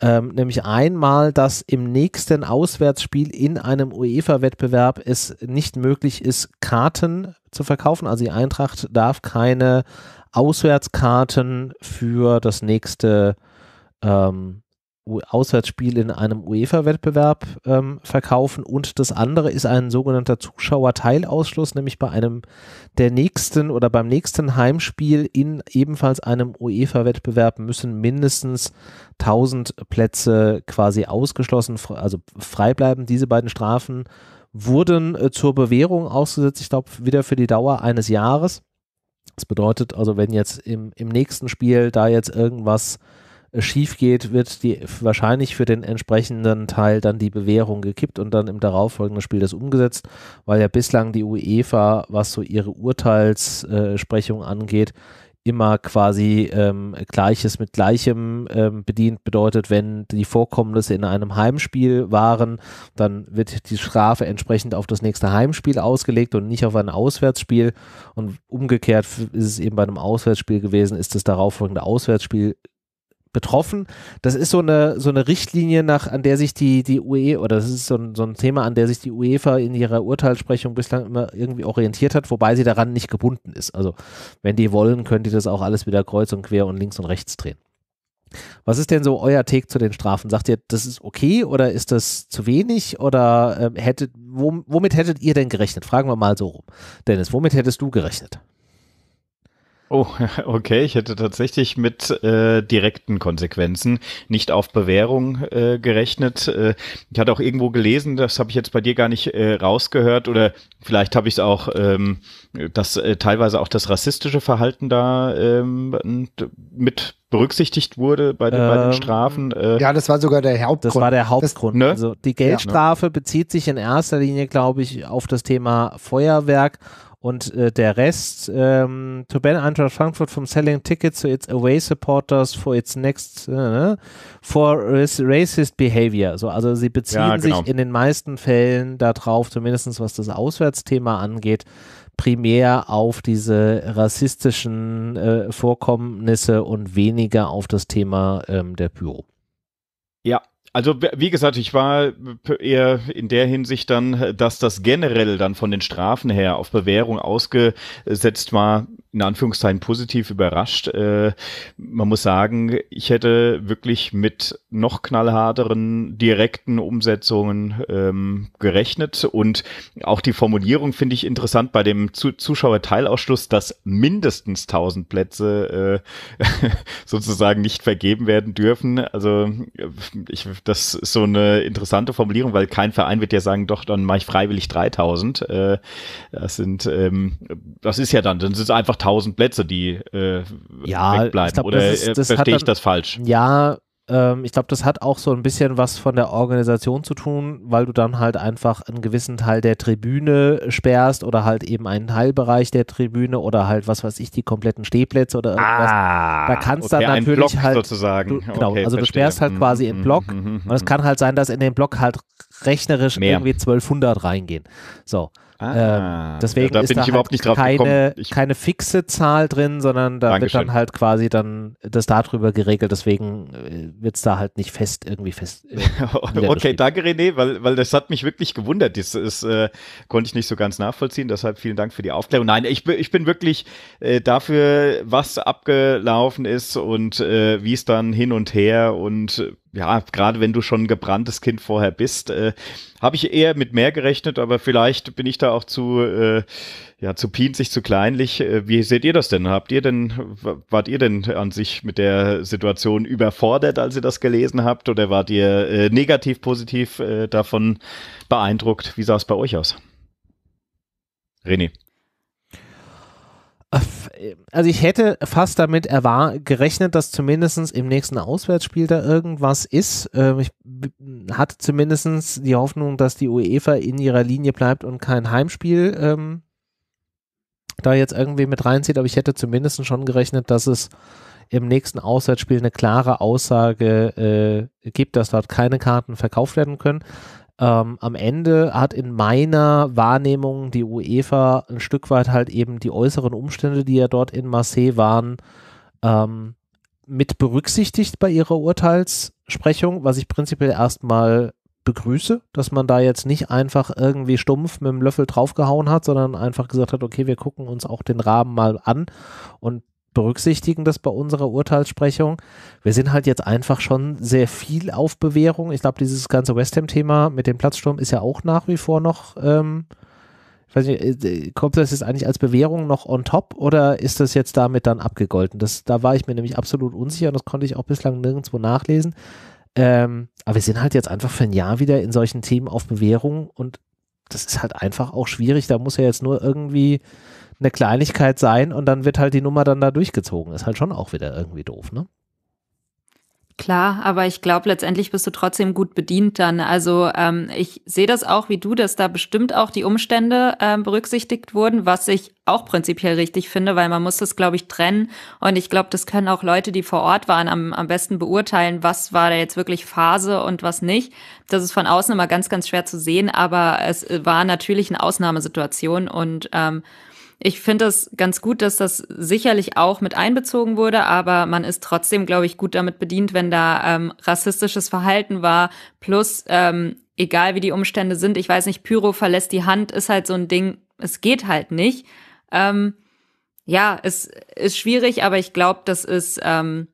Ähm, nämlich einmal, dass im nächsten Auswärtsspiel in einem UEFA-Wettbewerb es nicht möglich ist, Karten zu verkaufen. Also die Eintracht darf keine Auswärtskarten für das nächste ähm, Auswärtsspiel in einem UEFA-Wettbewerb ähm, verkaufen und das andere ist ein sogenannter Zuschauerteilausschluss, nämlich bei einem der nächsten oder beim nächsten Heimspiel in ebenfalls einem UEFA-Wettbewerb müssen mindestens 1000 Plätze quasi ausgeschlossen, also frei bleiben. Diese beiden Strafen wurden äh, zur Bewährung ausgesetzt, ich glaube wieder für die Dauer eines Jahres. Das bedeutet also, wenn jetzt im, im nächsten Spiel da jetzt irgendwas schief geht, wird die wahrscheinlich für den entsprechenden Teil dann die Bewährung gekippt und dann im darauffolgenden Spiel das umgesetzt, weil ja bislang die UEFA, was so ihre Urteilssprechung äh, angeht, immer quasi ähm, Gleiches mit Gleichem ähm, bedient. Bedeutet, wenn die Vorkommnisse in einem Heimspiel waren, dann wird die Strafe entsprechend auf das nächste Heimspiel ausgelegt und nicht auf ein Auswärtsspiel. Und umgekehrt ist es eben bei einem Auswärtsspiel gewesen, ist das darauffolgende Auswärtsspiel betroffen. Das ist so eine, so eine Richtlinie, nach, an der sich die, die UE, oder das ist so ein, so ein Thema, an der sich die UEFA in ihrer Urteilsprechung bislang immer irgendwie orientiert hat, wobei sie daran nicht gebunden ist. Also wenn die wollen, können die das auch alles wieder kreuz und quer und links und rechts drehen. Was ist denn so euer Take zu den Strafen? Sagt ihr, das ist okay oder ist das zu wenig oder äh, hättet, womit hättet ihr denn gerechnet? Fragen wir mal so rum. Dennis, womit hättest du gerechnet? Oh, [LAUGHS] okay. Ich hätte tatsächlich mit äh, direkten Konsequenzen nicht auf Bewährung äh, gerechnet. Äh, ich hatte auch irgendwo gelesen, das habe ich jetzt bei dir gar nicht äh, rausgehört oder vielleicht habe ich es auch, ähm, dass äh, teilweise auch das rassistische Verhalten da ähm, mit berücksichtigt wurde bei den, ähm, bei den ähm, Strafen. Äh, ja, das war sogar der Hauptgrund. Das war der Hauptgrund. Das, ne? Also die Geldstrafe ja, ne? bezieht sich in erster Linie, glaube ich, auf das Thema Feuerwerk und äh, der Rest, ähm, to ban Eintracht Frankfurt from selling tickets to its away supporters for its next, äh, ne, for racist behavior. So, also sie beziehen ja, genau. sich in den meisten Fällen darauf, zumindest was das Auswärtsthema angeht, primär auf diese rassistischen äh, Vorkommnisse und weniger auf das Thema ähm, der Büro. Also wie gesagt, ich war eher in der Hinsicht dann, dass das generell dann von den Strafen her auf Bewährung ausgesetzt war, in Anführungszeichen positiv überrascht. Äh, man muss sagen, ich hätte wirklich mit noch knallharteren direkten Umsetzungen ähm, gerechnet und auch die Formulierung finde ich interessant bei dem Zu Zuschauerteilausschluss, dass mindestens 1000 Plätze äh, [LAUGHS] sozusagen nicht vergeben werden dürfen. Also ich, das ist so eine interessante Formulierung, weil kein Verein wird ja sagen, doch, dann mache ich freiwillig 3000. Äh, das sind, ähm, das ist ja dann, dann sind es einfach 1000 Plätze, die äh, ja, wegbleiben. Glaub, Oder das ist, äh, das verstehe ich das falsch? Ja, ähm, ich glaube, das hat auch so ein bisschen was von der Organisation zu tun, weil du dann halt einfach einen gewissen Teil der Tribüne sperrst oder halt eben einen Teilbereich der Tribüne oder halt, was weiß ich, die kompletten Stehplätze oder irgendwas. Ah, da kannst okay, dann natürlich Block halt. Sozusagen. Du, genau, okay, also verstehe. du sperrst halt mhm, quasi im mhm, Block mhm, und es kann halt sein, dass in den Block halt rechnerisch Mehr. irgendwie 1200 reingehen. So. Ah, äh, deswegen ja, ist da halt keine, keine fixe Zahl drin, sondern da Dankeschön. wird dann halt quasi dann das darüber geregelt. Deswegen äh, wird es da halt nicht fest irgendwie fest. Äh, [LAUGHS] okay, danke René, weil, weil das hat mich wirklich gewundert. Das, ist, äh, konnte ich nicht so ganz nachvollziehen. Deshalb vielen Dank für die Aufklärung. Nein, ich, ich bin wirklich äh, dafür, was abgelaufen ist und äh, wie es dann hin und her und ja, gerade wenn du schon ein gebranntes Kind vorher bist, äh, habe ich eher mit mehr gerechnet, aber vielleicht bin ich da auch zu, äh, ja, zu pinzig, zu kleinlich. Äh, wie seht ihr das denn? Habt ihr denn, wart ihr denn an sich mit der Situation überfordert, als ihr das gelesen habt? Oder wart ihr äh, negativ, positiv äh, davon beeindruckt? Wie sah es bei euch aus? René also ich hätte fast damit gerechnet, dass zumindest im nächsten Auswärtsspiel da irgendwas ist. Ähm, ich hatte zumindest die Hoffnung, dass die UEFA in ihrer Linie bleibt und kein Heimspiel ähm, da jetzt irgendwie mit reinzieht. Aber ich hätte zumindest schon gerechnet, dass es im nächsten Auswärtsspiel eine klare Aussage äh, gibt, dass dort keine Karten verkauft werden können ähm, am Ende hat in meiner Wahrnehmung die UEFA ein Stück weit halt eben die äußeren Umstände, die ja dort in Marseille waren, ähm, mit berücksichtigt bei ihrer Urteilssprechung, was ich prinzipiell erstmal begrüße, dass man da jetzt nicht einfach irgendwie stumpf mit dem Löffel draufgehauen hat, sondern einfach gesagt hat, okay, wir gucken uns auch den Rahmen mal an und berücksichtigen das bei unserer Urteilssprechung. Wir sind halt jetzt einfach schon sehr viel auf Bewährung. Ich glaube, dieses ganze West Ham-Thema mit dem Platzsturm ist ja auch nach wie vor noch, ähm, ich weiß nicht, äh, kommt das jetzt eigentlich als Bewährung noch on top oder ist das jetzt damit dann abgegolten? Das, da war ich mir nämlich absolut unsicher und das konnte ich auch bislang nirgendwo nachlesen. Ähm, aber wir sind halt jetzt einfach für ein Jahr wieder in solchen Themen auf Bewährung und das ist halt einfach auch schwierig. Da muss ja jetzt nur irgendwie eine Kleinigkeit sein und dann wird halt die Nummer dann da durchgezogen. Ist halt schon auch wieder irgendwie doof, ne? Klar, aber ich glaube, letztendlich bist du trotzdem gut bedient dann. Also ähm, ich sehe das auch wie du, dass da bestimmt auch die Umstände ähm, berücksichtigt wurden, was ich auch prinzipiell richtig finde, weil man muss das, glaube ich, trennen. Und ich glaube, das können auch Leute, die vor Ort waren, am, am besten beurteilen, was war da jetzt wirklich Phase und was nicht. Das ist von außen immer ganz, ganz schwer zu sehen, aber es äh, war natürlich eine Ausnahmesituation und ähm, ich finde es ganz gut, dass das sicherlich auch mit einbezogen wurde, aber man ist trotzdem, glaube ich, gut damit bedient, wenn da ähm, rassistisches Verhalten war, plus ähm, egal wie die Umstände sind, ich weiß nicht, Pyro verlässt die Hand, ist halt so ein Ding, es geht halt nicht. Ähm, ja, es ist schwierig, aber ich glaube, das ist ähm,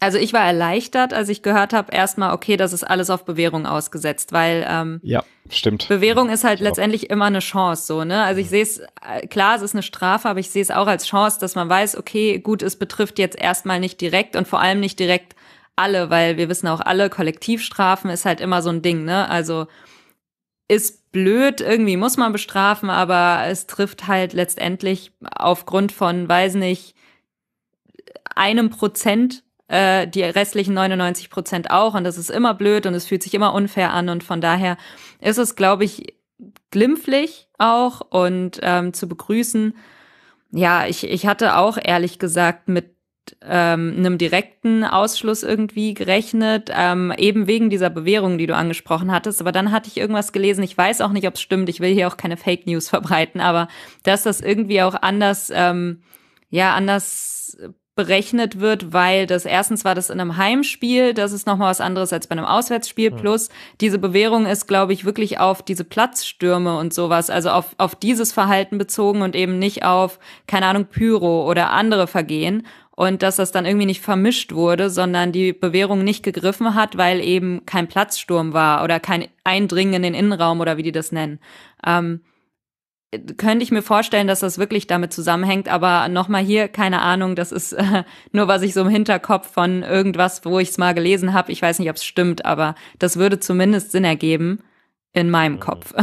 also ich war erleichtert, als ich gehört habe, erstmal, okay, das ist alles auf Bewährung ausgesetzt, weil ähm, ja, stimmt. Bewährung ist halt letztendlich immer eine Chance, so, ne? Also ich mhm. sehe es, äh, klar, es ist eine Strafe, aber ich sehe es auch als Chance, dass man weiß, okay, gut, es betrifft jetzt erstmal nicht direkt und vor allem nicht direkt alle, weil wir wissen auch alle, Kollektivstrafen ist halt immer so ein Ding, ne? Also ist blöd, irgendwie muss man bestrafen, aber es trifft halt letztendlich aufgrund von, weiß nicht, einem Prozent äh, die restlichen 99 Prozent auch. Und das ist immer blöd und es fühlt sich immer unfair an. Und von daher ist es, glaube ich, glimpflich auch und ähm, zu begrüßen. Ja, ich, ich hatte auch ehrlich gesagt mit ähm, einem direkten Ausschluss irgendwie gerechnet, ähm, eben wegen dieser Bewährung, die du angesprochen hattest. Aber dann hatte ich irgendwas gelesen, ich weiß auch nicht, ob es stimmt, ich will hier auch keine Fake News [LAUGHS] verbreiten, aber dass das irgendwie auch anders, ähm, ja, anders berechnet wird, weil das erstens war das in einem Heimspiel, das ist nochmal was anderes als bei einem Auswärtsspiel. Hm. Plus diese Bewährung ist, glaube ich, wirklich auf diese Platzstürme und sowas, also auf, auf dieses Verhalten bezogen und eben nicht auf, keine Ahnung, Pyro oder andere Vergehen. Und dass das dann irgendwie nicht vermischt wurde, sondern die Bewährung nicht gegriffen hat, weil eben kein Platzsturm war oder kein Eindringen in den Innenraum oder wie die das nennen. Ähm, könnte ich mir vorstellen, dass das wirklich damit zusammenhängt, aber nochmal hier, keine Ahnung, das ist äh, nur was ich so im Hinterkopf von irgendwas, wo ich es mal gelesen habe. Ich weiß nicht, ob es stimmt, aber das würde zumindest Sinn ergeben in meinem mhm. Kopf. [LAUGHS]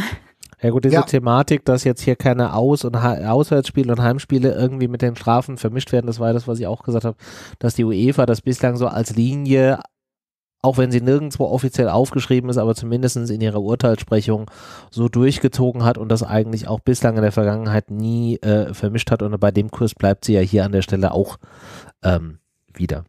Ja gut, diese ja. Thematik, dass jetzt hier keine Aus- und ha Auswärtsspiele und Heimspiele irgendwie mit den Strafen vermischt werden, das war ja das, was ich auch gesagt habe, dass die UEFA das bislang so als Linie auch wenn sie nirgendwo offiziell aufgeschrieben ist, aber zumindest in ihrer Urteilsprechung so durchgezogen hat und das eigentlich auch bislang in der Vergangenheit nie äh, vermischt hat. Und bei dem Kurs bleibt sie ja hier an der Stelle auch ähm, wieder.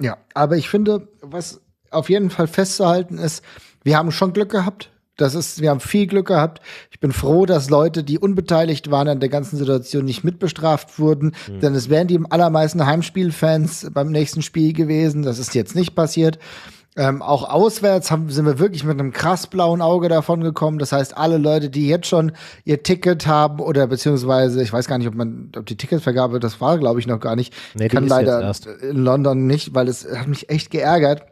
Ja, aber ich finde, was auf jeden Fall festzuhalten ist, wir haben schon Glück gehabt. Das ist, wir haben viel Glück gehabt. Ich bin froh, dass Leute, die unbeteiligt waren an der ganzen Situation, nicht mitbestraft wurden. Mhm. Denn es wären die allermeisten Heimspielfans beim nächsten Spiel gewesen. Das ist jetzt nicht passiert. Ähm, auch auswärts haben, sind wir wirklich mit einem krass blauen Auge davon gekommen. Das heißt, alle Leute, die jetzt schon ihr Ticket haben oder beziehungsweise, ich weiß gar nicht, ob man, ob die Ticketvergabe, das war, glaube ich, noch gar nicht. Nee, ich kann leider in London nicht, weil es hat mich echt geärgert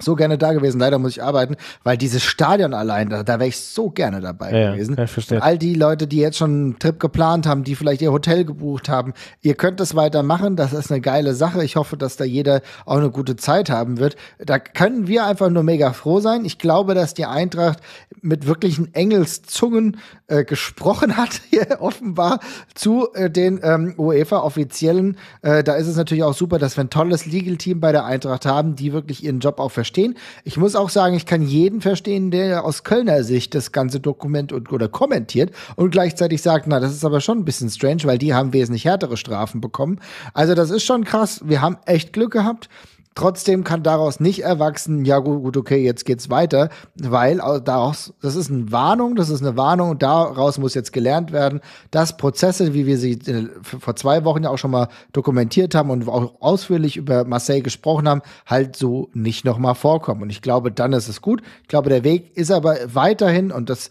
so gerne da gewesen. Leider muss ich arbeiten, weil dieses Stadion allein, da, da wäre ich so gerne dabei ja, gewesen. Ja, All die Leute, die jetzt schon einen Trip geplant haben, die vielleicht ihr Hotel gebucht haben, ihr könnt es weitermachen. Das ist eine geile Sache. Ich hoffe, dass da jeder auch eine gute Zeit haben wird. Da können wir einfach nur mega froh sein. Ich glaube, dass die Eintracht mit wirklichen Engelszungen äh, gesprochen hat, [LAUGHS] hier offenbar zu äh, den ähm, UEFA-Offiziellen. Äh, da ist es natürlich auch super, dass wir ein tolles Legal-Team bei der Eintracht haben, die wirklich ihren Job auch für verstehen. Ich muss auch sagen, ich kann jeden verstehen, der aus Kölner Sicht das ganze Dokument und, oder kommentiert und gleichzeitig sagt, na, das ist aber schon ein bisschen strange, weil die haben wesentlich härtere Strafen bekommen. Also das ist schon krass. Wir haben echt Glück gehabt. Trotzdem kann daraus nicht erwachsen, ja gut, okay, jetzt geht's weiter, weil daraus, das ist eine Warnung, das ist eine Warnung daraus muss jetzt gelernt werden, dass Prozesse, wie wir sie äh, vor zwei Wochen ja auch schon mal dokumentiert haben und auch ausführlich über Marseille gesprochen haben, halt so nicht nochmal vorkommen. Und ich glaube, dann ist es gut. Ich glaube, der Weg ist aber weiterhin und das,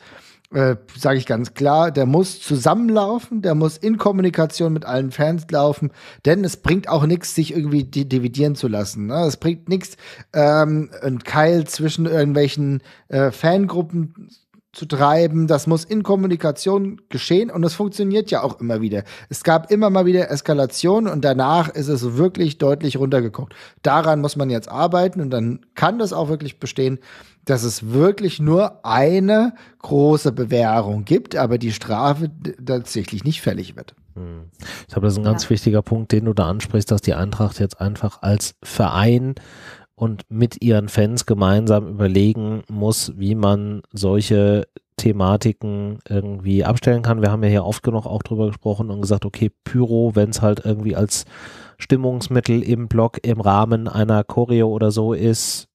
äh, sage ich ganz klar, der muss zusammenlaufen, der muss in Kommunikation mit allen Fans laufen, denn es bringt auch nichts, sich irgendwie dividieren zu lassen. Ne? Es bringt nichts, ähm, einen Keil zwischen irgendwelchen äh, Fangruppen zu treiben. Das muss in Kommunikation geschehen und das funktioniert ja auch immer wieder. Es gab immer mal wieder Eskalationen und danach ist es wirklich deutlich runtergeguckt. Daran muss man jetzt arbeiten und dann kann das auch wirklich bestehen, dass es wirklich nur eine große Bewährung gibt, aber die Strafe tatsächlich nicht fällig wird. Ich glaube, das ist ein ganz wichtiger Punkt, den du da ansprichst, dass die Eintracht jetzt einfach als Verein und mit ihren Fans gemeinsam überlegen muss, wie man solche Thematiken irgendwie abstellen kann. Wir haben ja hier oft genug auch drüber gesprochen und gesagt, okay, Pyro, wenn es halt irgendwie als Stimmungsmittel im Block im Rahmen einer Choreo oder so ist,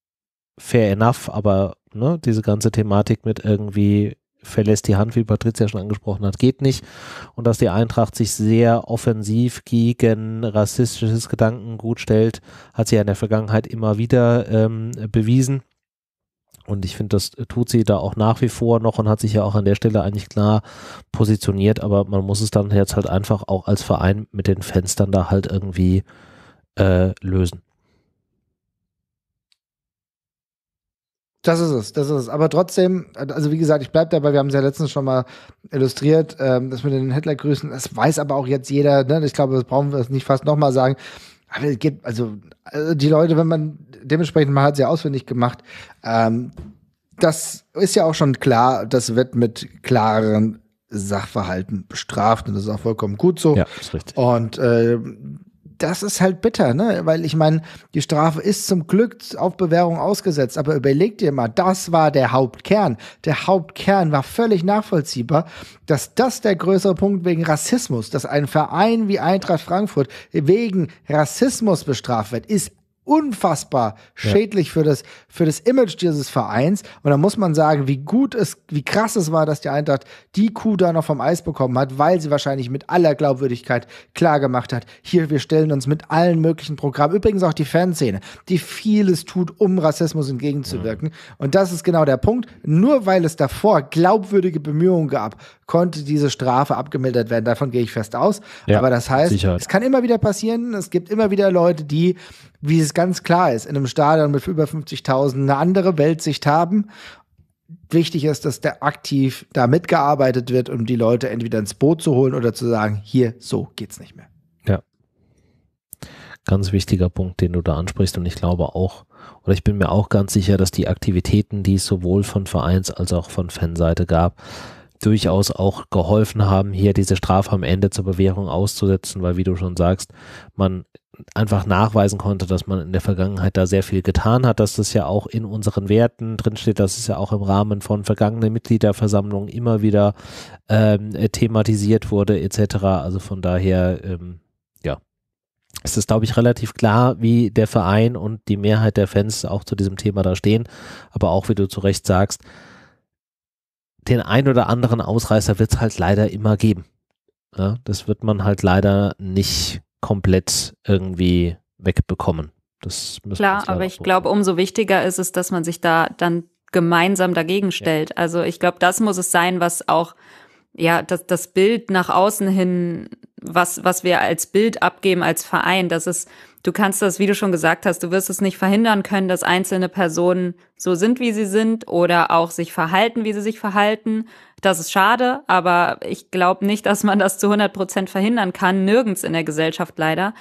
fair enough, aber ne, diese ganze Thematik mit irgendwie verlässt die Hand, wie Patricia schon angesprochen hat, geht nicht. Und dass die Eintracht sich sehr offensiv gegen rassistisches Gedankengut stellt, hat sie ja in der Vergangenheit immer wieder ähm, bewiesen. Und ich finde, das tut sie da auch nach wie vor noch und hat sich ja auch an der Stelle eigentlich klar positioniert. Aber man muss es dann jetzt halt einfach auch als Verein mit den Fenstern da halt irgendwie äh, lösen. Das ist es, das ist es. Aber trotzdem, also wie gesagt, ich bleibe dabei, wir haben es ja letztens schon mal illustriert, ähm, dass wir den Hitler grüßen, das weiß aber auch jetzt jeder, ne? ich glaube, das brauchen wir nicht fast nochmal sagen. Aber es geht, also, also, die Leute, wenn man dementsprechend mal hat sehr auswendig gemacht, ähm, das ist ja auch schon klar, das wird mit klaren Sachverhalten bestraft und das ist auch vollkommen gut so. Ja, ist richtig. Und äh, das ist halt bitter, ne? Weil ich meine, die Strafe ist zum Glück auf Bewährung ausgesetzt. Aber überleg dir mal, das war der Hauptkern. Der Hauptkern war völlig nachvollziehbar, dass das der größere Punkt wegen Rassismus, dass ein Verein wie Eintracht Frankfurt wegen Rassismus bestraft wird, ist unfassbar schädlich ja. für das, für das Image dieses Vereins. Und da muss man sagen, wie gut es, wie krass es war, dass die Eintracht die Kuh da noch vom Eis bekommen hat, weil sie wahrscheinlich mit aller Glaubwürdigkeit klar gemacht hat, hier, wir stellen uns mit allen möglichen Programmen, übrigens auch die Fanszene, die vieles tut, um Rassismus entgegenzuwirken. Ja. Mhm. Und das ist genau der Punkt. Nur weil es davor glaubwürdige Bemühungen gab, konnte diese Strafe abgemildert werden. Davon gehe ich fest aus. Ja, Aber das heißt, Sicherheit. es kann immer wieder passieren. Es gibt immer wieder Leute, die wie es ganz klar ist, in einem Stadion mit über 50.000 eine andere Weltsicht haben. Wichtig ist, dass da aktiv da mitgearbeitet wird, um die Leute entweder ins Boot zu holen oder zu sagen, hier, so geht's nicht mehr. Ja. Ganz wichtiger Punkt, den du da ansprichst und ich glaube auch, oder ich bin mir auch ganz sicher, dass die Aktivitäten, die es sowohl von Vereins- als auch von Fanseite gab, durchaus auch geholfen haben, hier diese Strafe am Ende zur Bewährung auszusetzen, weil wie du schon sagst, man einfach nachweisen konnte, dass man in der Vergangenheit da sehr viel getan hat, dass das ja auch in unseren Werten drinsteht, dass es ja auch im Rahmen von vergangenen Mitgliederversammlungen immer wieder ähm, äh, thematisiert wurde etc. Also von daher, ähm, ja, es ist, glaube ich, relativ klar, wie der Verein und die Mehrheit der Fans auch zu diesem Thema da stehen, aber auch, wie du zu Recht sagst, den ein oder anderen Ausreißer wird es halt leider immer geben. Ja, das wird man halt leider nicht komplett irgendwie wegbekommen. Das Klar, aber ich glaube, umso wichtiger ist es, dass man sich da dann gemeinsam dagegen stellt. Ja. Also ich glaube, das muss es sein, was auch ja, das, das Bild nach außen hin, was, was wir als Bild abgeben als Verein, das ist, du kannst das, wie du schon gesagt hast, du wirst es nicht verhindern können, dass einzelne Personen so sind, wie sie sind oder auch sich verhalten, wie sie sich verhalten. Das ist schade, aber ich glaube nicht, dass man das zu 100 Prozent verhindern kann, nirgends in der Gesellschaft leider.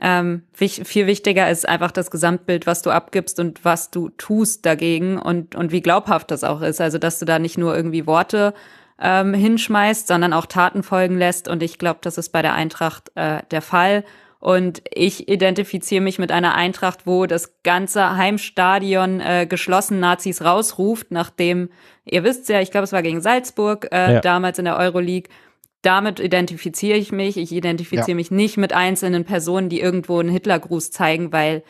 Ähm, viel wichtiger ist einfach das Gesamtbild, was du abgibst und was du tust dagegen und, und wie glaubhaft das auch ist. Also, dass du da nicht nur irgendwie Worte ähm, hinschmeißt, sondern auch Taten folgen lässt. Und ich glaube, das ist bei der Eintracht äh, der Fall. Und ich identifiziere mich mit einer Eintracht, wo das ganze Heimstadion äh, geschlossen Nazis rausruft, nachdem, ihr wisst ja, ich glaube, es war gegen Salzburg äh, ja. damals in der Euroleague. Damit identifiziere ich mich. Ich identifiziere ja. mich nicht mit einzelnen Personen, die irgendwo einen Hitlergruß zeigen, weil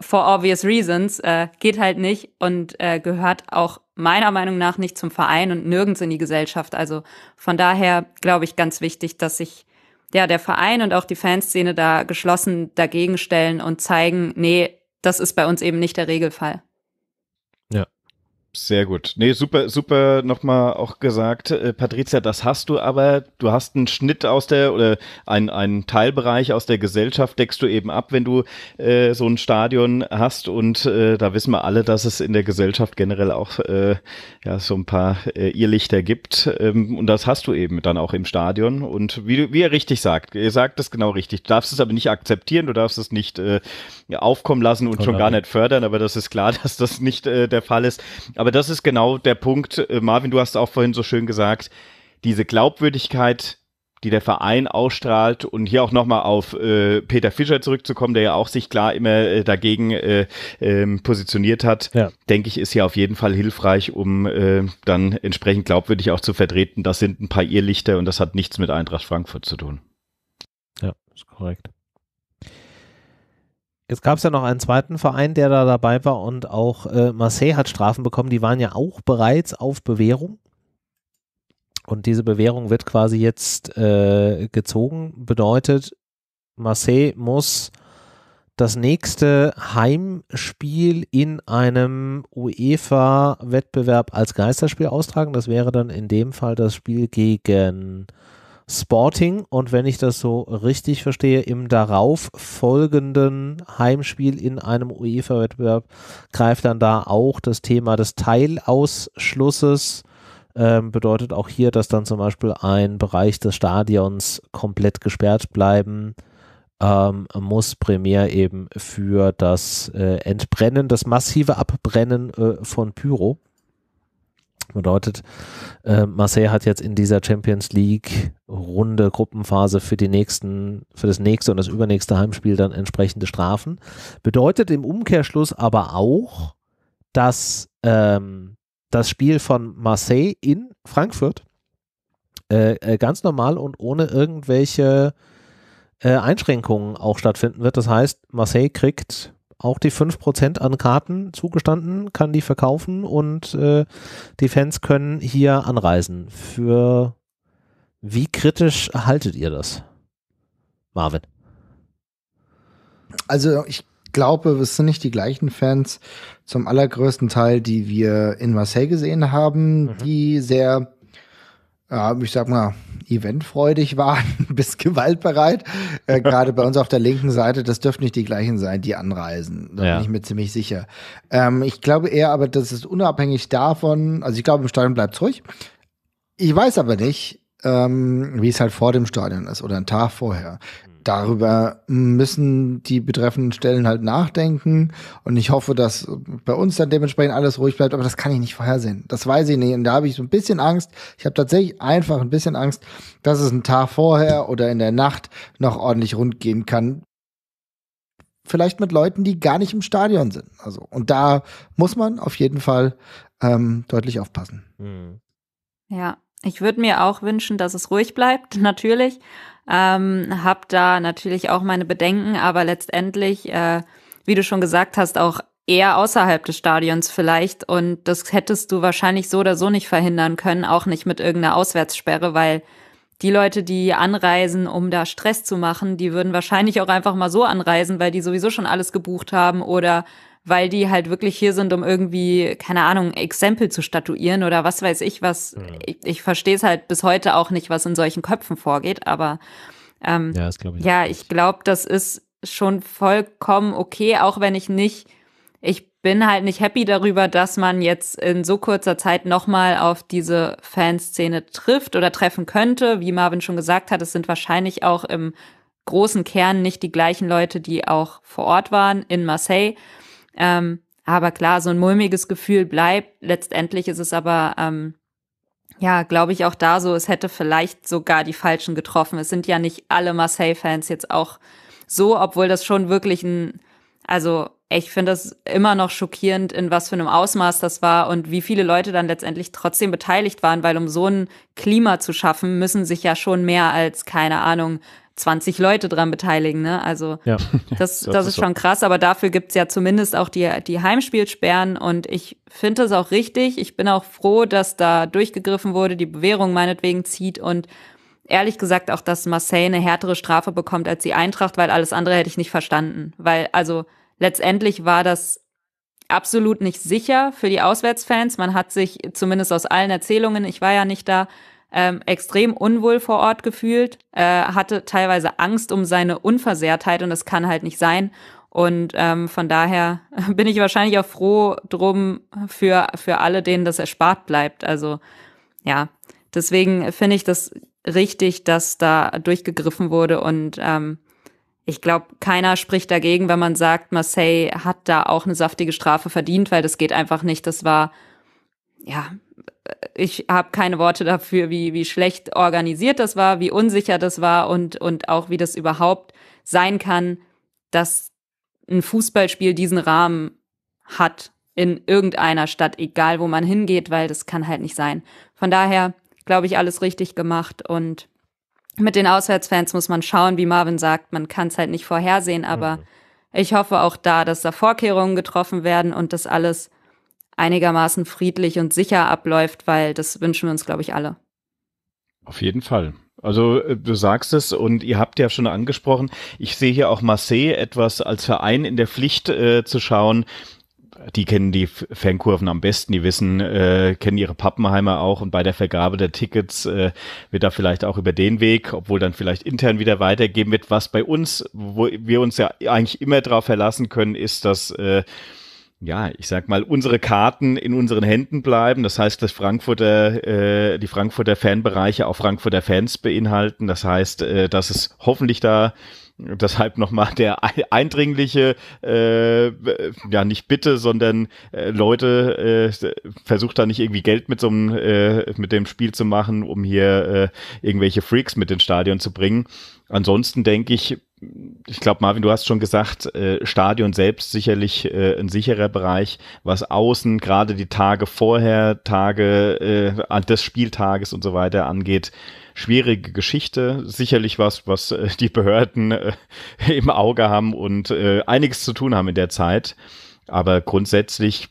for obvious reasons, äh, geht halt nicht und äh, gehört auch meiner Meinung nach nicht zum Verein und nirgends in die Gesellschaft. Also von daher glaube ich ganz wichtig, dass sich ja, der Verein und auch die Fanszene da geschlossen dagegen stellen und zeigen, nee, das ist bei uns eben nicht der Regelfall. Sehr gut. Nee, super, super nochmal auch gesagt. Äh, Patricia, das hast du aber, du hast einen Schnitt aus der oder ein, einen Teilbereich aus der Gesellschaft deckst du eben ab, wenn du äh, so ein Stadion hast. Und äh, da wissen wir alle, dass es in der Gesellschaft generell auch äh, ja, so ein paar äh, Irrlichter gibt. Ähm, und das hast du eben dann auch im Stadion. Und wie, du, wie er richtig sagt, er sagt es genau richtig. Du darfst es aber nicht akzeptieren, du darfst es nicht äh, aufkommen lassen und oh, schon genau. gar nicht fördern, aber das ist klar, [LAUGHS] dass das nicht äh, der Fall ist. Aber aber das ist genau der Punkt. Äh, Marvin, du hast auch vorhin so schön gesagt, diese Glaubwürdigkeit, die der Verein ausstrahlt und hier auch nochmal auf äh, Peter Fischer zurückzukommen, der ja auch sich klar immer äh, dagegen äh, ähm, positioniert hat, ja. denke ich, ist ja auf jeden Fall hilfreich, um äh, dann entsprechend glaubwürdig auch zu vertreten. Das sind ein paar Irrlichter und das hat nichts mit Eintracht Frankfurt zu tun. Ja, ist korrekt. Jetzt gab es ja noch einen zweiten Verein, der da dabei war und auch äh, Marseille hat Strafen bekommen. Die waren ja auch bereits auf Bewährung. Und diese Bewährung wird quasi jetzt äh, gezogen. Bedeutet, Marseille muss das nächste Heimspiel in einem UEFA-Wettbewerb als Geisterspiel austragen. Das wäre dann in dem Fall das Spiel gegen Sporting und wenn ich das so richtig verstehe, im darauf folgenden Heimspiel in einem UEFA-Wettbewerb greift dann da auch das Thema des Teilausschlusses. Ähm, bedeutet auch hier, dass dann zum Beispiel ein Bereich des Stadions komplett gesperrt bleiben ähm, muss primär eben für das äh, Entbrennen, das massive Abbrennen äh, von Pyro. Bedeutet, äh, Marseille hat jetzt in dieser Champions League Runde Gruppenphase für die nächsten, für das nächste und das übernächste Heimspiel dann entsprechende Strafen. Bedeutet im Umkehrschluss aber auch, dass ähm, das Spiel von Marseille in Frankfurt äh, äh ganz normal und ohne irgendwelche äh, Einschränkungen auch stattfinden wird. Das heißt, Marseille kriegt auch die 5% an Karten zugestanden, kann die verkaufen und äh, die Fans können hier anreisen. Für wie kritisch haltet ihr das, Marvin? Also ich glaube, es sind nicht die gleichen Fans zum allergrößten Teil, die wir in Marseille gesehen haben, mhm. die sehr ja, äh, ich sag mal, eventfreudig waren [LAUGHS] bis gewaltbereit. Äh, [LAUGHS] Gerade bei uns auf der linken Seite, das dürften nicht die gleichen sein, die anreisen. Da ja. bin ich mir ziemlich sicher. Ähm, ich glaube eher aber, das ist unabhängig davon, also ich glaube, im Stadion bleibt es ruhig. Ich weiß aber nicht, ähm, wie es halt vor dem Stadion ist oder einen Tag vorher darüber müssen die betreffenden Stellen halt nachdenken. Und ich hoffe, dass bei uns dann dementsprechend alles ruhig bleibt. Aber das kann ich nicht vorhersehen. Das weiß ich nicht. Und da habe ich so ein bisschen Angst. Ich habe tatsächlich einfach ein bisschen Angst, dass es einen Tag vorher oder in der Nacht noch ordentlich rund gehen kann. Vielleicht mit Leuten, die gar nicht im Stadion sind. Also, und da muss man auf jeden Fall ähm, deutlich aufpassen. Hm. Ja, ich würde mir auch wünschen, dass es ruhig bleibt, [LAUGHS] natürlich ähm, habe da natürlich auch meine Bedenken, aber letztendlich, äh, wie du schon gesagt hast, auch eher außerhalb des Stadions vielleicht. Und das hättest du wahrscheinlich so oder so nicht verhindern können, auch nicht mit irgendeiner Auswärtssperre, weil die Leute, die anreisen, um da Stress zu machen, die würden wahrscheinlich auch einfach mal so anreisen, weil die sowieso schon alles gebucht haben oder weil die halt wirklich hier sind, um irgendwie, keine Ahnung, Exempel zu statuieren oder was weiß ich was. Mhm. Ich, ich verstehe es halt bis heute auch nicht, was in solchen Köpfen vorgeht, aber ähm, ja, das glaube ich. Ja, ich glaube, das ist schon vollkommen okay, auch wenn ich nicht, ich bin halt nicht happy darüber, dass man jetzt in so kurzer Zeit nochmal auf diese Fanszene trifft oder treffen könnte. Wie Marvin schon gesagt hat, es sind wahrscheinlich auch im großen Kern nicht die gleichen Leute, die auch vor Ort waren in Marseille. Ähm, aber klar, so ein mulmiges Gefühl bleibt. Letztendlich ist es aber, ähm, ja, glaube ich auch da so, es hätte vielleicht sogar die Falschen getroffen. Es sind ja nicht alle Marseille-Fans jetzt auch so, obwohl das schon wirklich ein, also ich finde das immer noch schockierend, in was für einem Ausmaß das war und wie viele Leute dann letztendlich trotzdem beteiligt waren, weil um so ein Klima zu schaffen, müssen sich ja schon mehr als, keine Ahnung, 20 Leute dran beteiligen. Ne? Also ja. [LAUGHS] das, das, das, ist schon krass, aber dafür gibt's ja zumindest auch die, die Heimspielsperren und ich finde das auch richtig. Ich bin auch froh, dass da durchgegriffen wurde, die Bewährung meinetwegen zieht und ehrlich gesagt auch, dass Marseille eine härtere Strafe bekommt als die Eintracht, weil alles andere hätte ich nicht verstanden. Weil, also letztendlich war das absolut nicht sicher für die Auswärtsfans. Man hat sich zumindest aus allen Erzählungen, ich war ja nicht da, ähm, extrem unwohl vor Ort gefühlt, äh, hatte teilweise Angst um seine Unversehrtheit und das kann halt nicht sein. Und ähm, von daher [LAUGHS] bin ich wahrscheinlich auch froh drum für, für alle, denen das erspart bleibt. Also ja, deswegen finde ich das richtig, dass da durchgegriffen wurde und ähm, ich glaube, keiner spricht dagegen, wenn man sagt, Marseille hat da auch eine saftige Strafe verdient, weil das geht einfach nicht. Das war, ja, äh, ich habe keine Worte dafür, wie, wie schlecht organisiert das war, wie unsicher das war und, und auch wie das überhaupt sein kann, dass ein Fußballspiel diesen Rahmen hat in irgendeiner Stadt, egal wo man hingeht, weil das kann halt nicht sein. Von daher glaube ich, alles richtig gemacht und mit den Auswärtsfans muss man schauen, wie Marvin sagt, man kann es halt nicht vorhersehen, aber mhm. ich hoffe auch da, dass da Vorkehrungen getroffen werden und das alles einigermaßen friedlich und sicher abläuft, weil das wünschen wir uns, glaube ich, alle. Auf jeden Fall. Also äh, du sagst es und ihr habt ja schon angesprochen, ich sehe hier auch Marseille etwas als Verein in der Pflicht äh, zu schauen, die kennen die Fankurven am besten, die wissen, äh, kennen ihre Pappenheimer auch und bei der Vergabe der Tickets äh, wird da vielleicht auch über den Weg, obwohl dann vielleicht intern wieder weitergeben wird. Was bei uns, wo wir uns ja eigentlich immer darauf verlassen können, ist, dass äh, ja, ich sag mal, unsere Karten in unseren Händen bleiben. Das heißt, dass Frankfurter, äh, die Frankfurter Fanbereiche auch Frankfurter Fans beinhalten. Das heißt, äh, dass es hoffentlich da Deshalb nochmal der eindringliche, äh, ja nicht Bitte, sondern äh, Leute, äh, versucht da nicht irgendwie Geld mit so einem, äh, mit dem Spiel zu machen, um hier äh, irgendwelche Freaks mit ins Stadion zu bringen. Ansonsten denke ich, ich glaube, Marvin, du hast schon gesagt, äh, Stadion selbst sicherlich äh, ein sicherer Bereich, was außen gerade die Tage vorher, Tage äh, des Spieltages und so weiter angeht schwierige Geschichte, sicherlich was, was äh, die Behörden äh, [LAUGHS] im Auge haben und äh, einiges zu tun haben in der Zeit. Aber grundsätzlich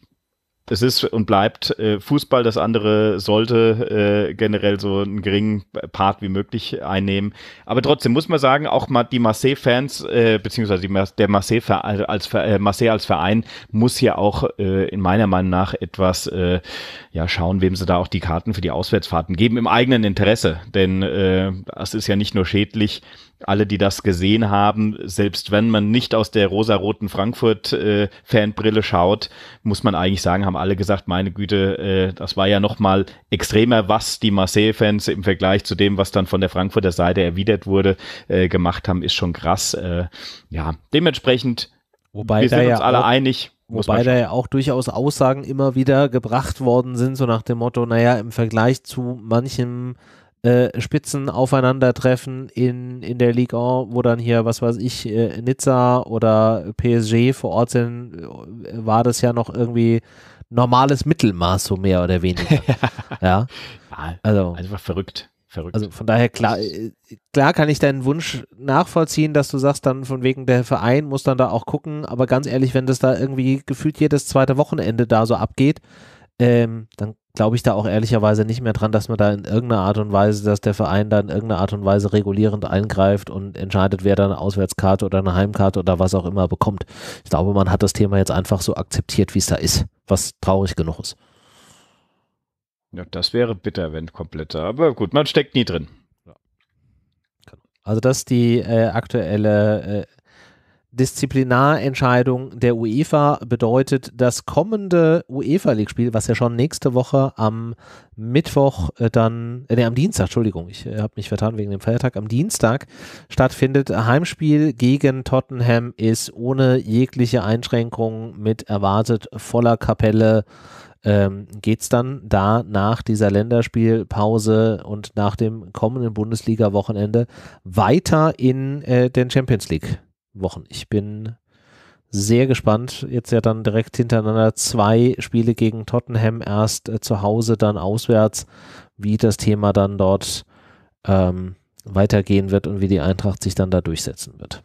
es ist und bleibt äh, Fußball, das andere sollte äh, generell so einen geringen Part wie möglich einnehmen. Aber trotzdem muss man sagen, auch mal die Marseille-Fans, äh, beziehungsweise die, der Marseille also als, äh, Marseille als Verein muss ja auch äh, in meiner Meinung nach etwas äh, ja, schauen, wem sie da auch die Karten für die Auswärtsfahrten geben, im eigenen Interesse. Denn äh, es ist ja nicht nur schädlich, alle, die das gesehen haben, selbst wenn man nicht aus der rosaroten Frankfurt-Fanbrille äh, Fanbrille schaut, muss man eigentlich sagen, haben haben alle gesagt, meine Güte, äh, das war ja nochmal extremer, was die Marseille-Fans im Vergleich zu dem, was dann von der Frankfurter Seite erwidert wurde, äh, gemacht haben, ist schon krass. Äh, ja, dementsprechend, Wobei wir sind uns ja alle einig. Wobei da ja auch durchaus Aussagen immer wieder gebracht worden sind, so nach dem Motto, naja, im Vergleich zu manchem äh, Spitzenaufeinandertreffen in, in der Ligue 1, wo dann hier, was weiß ich, äh, Nizza oder PSG vor Ort sind, äh, war das ja noch irgendwie normales Mittelmaß, so mehr oder weniger. [LAUGHS] ja. ja. Also. Einfach verrückt. Verrückt. Also von daher klar, äh, klar kann ich deinen Wunsch nachvollziehen, dass du sagst, dann von wegen der Verein muss dann da auch gucken, aber ganz ehrlich, wenn das da irgendwie gefühlt jedes zweite Wochenende da so abgeht, ähm, dann glaube ich da auch ehrlicherweise nicht mehr dran, dass man da in irgendeiner Art und Weise, dass der Verein da in irgendeiner Art und Weise regulierend eingreift und entscheidet, wer da eine Auswärtskarte oder eine Heimkarte oder was auch immer bekommt. Ich glaube, man hat das Thema jetzt einfach so akzeptiert, wie es da ist, was traurig genug ist. Ja, das wäre bitter, wenn kompletter. Aber gut, man steckt nie drin. Also das ist die äh, aktuelle äh, Disziplinarentscheidung der UEFA bedeutet, das kommende UEFA League Spiel, was ja schon nächste Woche am Mittwoch äh, dann, äh, nee, am Dienstag, Entschuldigung, ich äh, habe mich vertan wegen dem Feiertag, am Dienstag stattfindet. Heimspiel gegen Tottenham ist ohne jegliche Einschränkungen mit erwartet voller Kapelle ähm, geht es dann da nach dieser Länderspielpause und nach dem kommenden Bundesliga-Wochenende weiter in äh, den Champions League Wochen. Ich bin sehr gespannt. Jetzt ja dann direkt hintereinander zwei Spiele gegen Tottenham, erst äh, zu Hause, dann auswärts, wie das Thema dann dort ähm, weitergehen wird und wie die Eintracht sich dann da durchsetzen wird.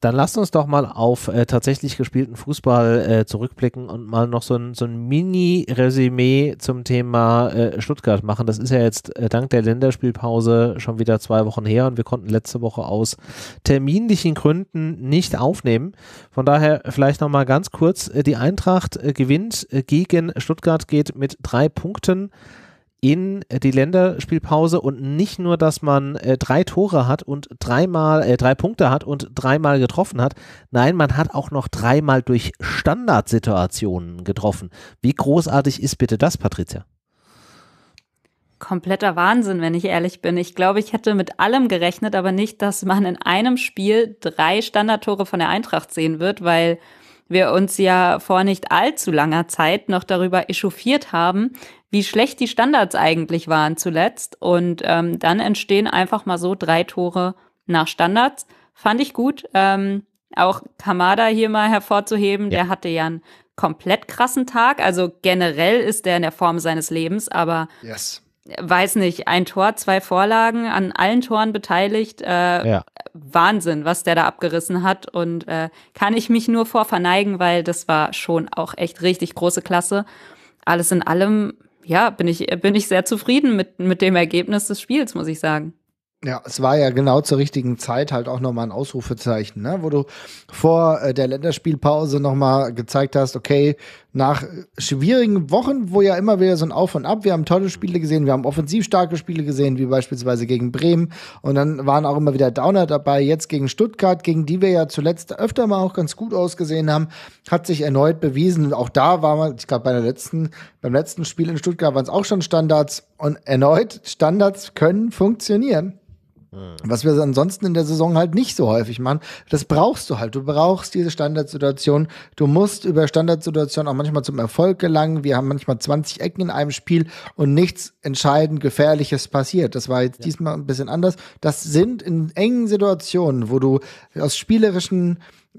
Dann lasst uns doch mal auf äh, tatsächlich gespielten Fußball äh, zurückblicken und mal noch so ein, so ein Mini-Resümee zum Thema äh, Stuttgart machen. Das ist ja jetzt äh, dank der Länderspielpause schon wieder zwei Wochen her und wir konnten letzte Woche aus terminlichen Gründen nicht aufnehmen. Von daher vielleicht nochmal ganz kurz, äh, die Eintracht äh, gewinnt gegen Stuttgart, geht mit drei Punkten in äh, die Länderspielpause und nicht nur, dass man äh, drei Tore hat und dreimal, äh, drei Punkte hat und dreimal getroffen hat. Nein, man hat auch noch dreimal durch Standardsituationen getroffen. Wie großartig ist bitte das, Patricia? Kompletter Wahnsinn, wenn ich ehrlich bin. Ich glaube, ich hätte mit allem gerechnet, aber nicht, dass man in einem Spiel drei Standardtore von der Eintracht sehen wird, weil wir uns ja vor nicht allzu langer Zeit noch darüber echauffiert haben, wie schlecht die Standards eigentlich waren zuletzt. Und ähm, dann entstehen einfach mal so drei Tore nach Standards. Fand ich gut. Ähm, auch Kamada hier mal hervorzuheben, ja. der hatte ja einen komplett krassen Tag. Also generell ist der in der Form seines Lebens, aber yes. weiß nicht, ein Tor, zwei Vorlagen, an allen Toren beteiligt. Äh, ja. Wahnsinn, was der da abgerissen hat. Und äh, kann ich mich nur vor verneigen, weil das war schon auch echt richtig große Klasse. Alles in allem ja, bin ich, bin ich sehr zufrieden mit, mit dem Ergebnis des Spiels, muss ich sagen. Ja, es war ja genau zur richtigen Zeit halt auch nochmal ein Ausrufezeichen, ne? wo du vor äh, der Länderspielpause nochmal gezeigt hast, okay, nach schwierigen Wochen, wo ja immer wieder so ein Auf und Ab, wir haben tolle Spiele gesehen, wir haben offensiv starke Spiele gesehen, wie beispielsweise gegen Bremen und dann waren auch immer wieder Downer dabei, jetzt gegen Stuttgart, gegen die wir ja zuletzt öfter mal auch ganz gut ausgesehen haben, hat sich erneut bewiesen und auch da war man, ich glaube bei der letzten, beim letzten Spiel in Stuttgart waren es auch schon Standards und erneut Standards können funktionieren. Mhm. Was wir ansonsten in der Saison halt nicht so häufig machen. Das brauchst du halt. Du brauchst diese Standardsituation. Du musst über Standardsituationen auch manchmal zum Erfolg gelangen. Wir haben manchmal 20 Ecken in einem Spiel und nichts entscheidend Gefährliches passiert. Das war jetzt ja. diesmal ein bisschen anders. Das sind in engen Situationen, wo du aus spielerischen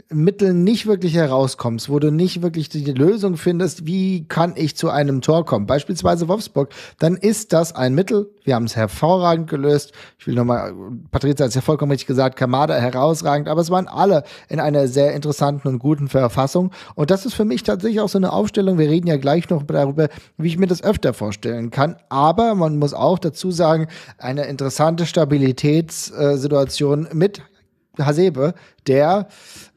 Mitteln nicht wirklich herauskommst, wo du nicht wirklich die Lösung findest, wie kann ich zu einem Tor kommen, beispielsweise Wolfsburg, dann ist das ein Mittel. Wir haben es hervorragend gelöst. Ich will nochmal, Patrizia hat es ja vollkommen richtig gesagt, Kamada herausragend, aber es waren alle in einer sehr interessanten und guten Verfassung. Und das ist für mich tatsächlich auch so eine Aufstellung. Wir reden ja gleich noch darüber, wie ich mir das öfter vorstellen kann. Aber man muss auch dazu sagen, eine interessante Stabilitätssituation mit Hasebe, der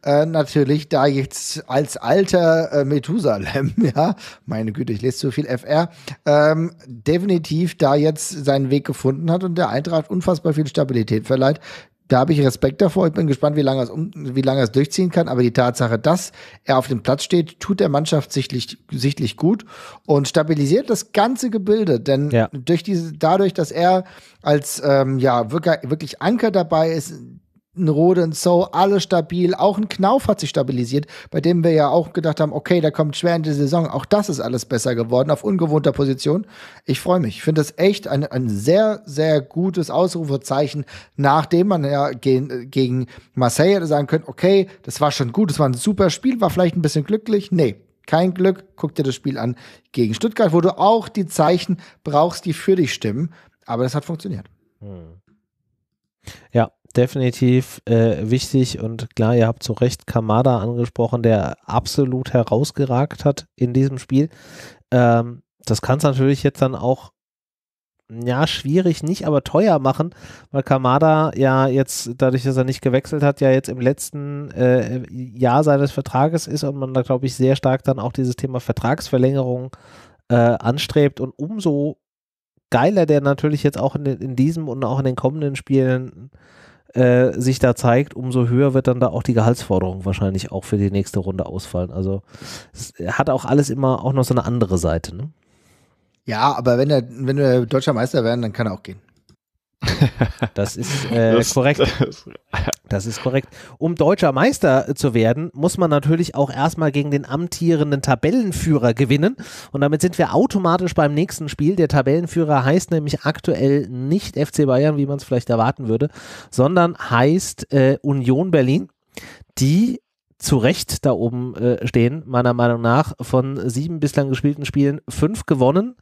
äh, natürlich da jetzt als alter äh, Methusalem, [LAUGHS] ja, meine Güte, ich lese zu viel FR, ähm, definitiv da jetzt seinen Weg gefunden hat und der Eintracht unfassbar viel Stabilität verleiht. Da habe ich Respekt davor. Ich bin gespannt, wie lange, es um, wie lange es durchziehen kann. Aber die Tatsache, dass er auf dem Platz steht, tut der Mannschaft sichtlich, sichtlich gut und stabilisiert das ganze Gebilde. Denn ja. durch diese, dadurch, dass er als ähm, ja, wirklich Anker dabei ist, ein Rode, ein So, alle stabil. Auch ein Knauf hat sich stabilisiert, bei dem wir ja auch gedacht haben, okay, da kommt schwer in die Saison. Auch das ist alles besser geworden, auf ungewohnter Position. Ich freue mich. Ich finde das echt ein, ein sehr, sehr gutes Ausrufezeichen, nachdem man ja gegen, gegen Marseille hätte sagen können, okay, das war schon gut, das war ein super Spiel, war vielleicht ein bisschen glücklich. Nee, kein Glück. Guck dir das Spiel an gegen Stuttgart, wo du auch die Zeichen brauchst, die für dich stimmen. Aber das hat funktioniert. Hm. Ja, definitiv äh, wichtig und klar, ihr habt zu Recht Kamada angesprochen, der absolut herausgeragt hat in diesem Spiel. Ähm, das kann es natürlich jetzt dann auch, ja, schwierig nicht, aber teuer machen, weil Kamada ja jetzt, dadurch, dass er nicht gewechselt hat, ja jetzt im letzten äh, Jahr seines Vertrages ist und man da, glaube ich, sehr stark dann auch dieses Thema Vertragsverlängerung äh, anstrebt und umso geiler der natürlich jetzt auch in, in diesem und auch in den kommenden Spielen äh, sich da zeigt, umso höher wird dann da auch die Gehaltsforderung wahrscheinlich auch für die nächste Runde ausfallen. Also es hat auch alles immer auch noch so eine andere Seite. Ne? Ja, aber wenn, er, wenn wir Deutscher Meister werden, dann kann er auch gehen. Das ist [LAUGHS] äh, das, korrekt. Das, ist korrekt. Um deutscher Meister zu werden, muss man natürlich auch erstmal gegen den amtierenden Tabellenführer gewinnen. Und damit sind wir automatisch beim nächsten Spiel. Der Tabellenführer heißt nämlich aktuell nicht FC Bayern, wie man es vielleicht erwarten würde, sondern heißt äh, Union Berlin, die zu Recht da oben äh, stehen, meiner Meinung nach. Von sieben bislang gespielten Spielen fünf gewonnen,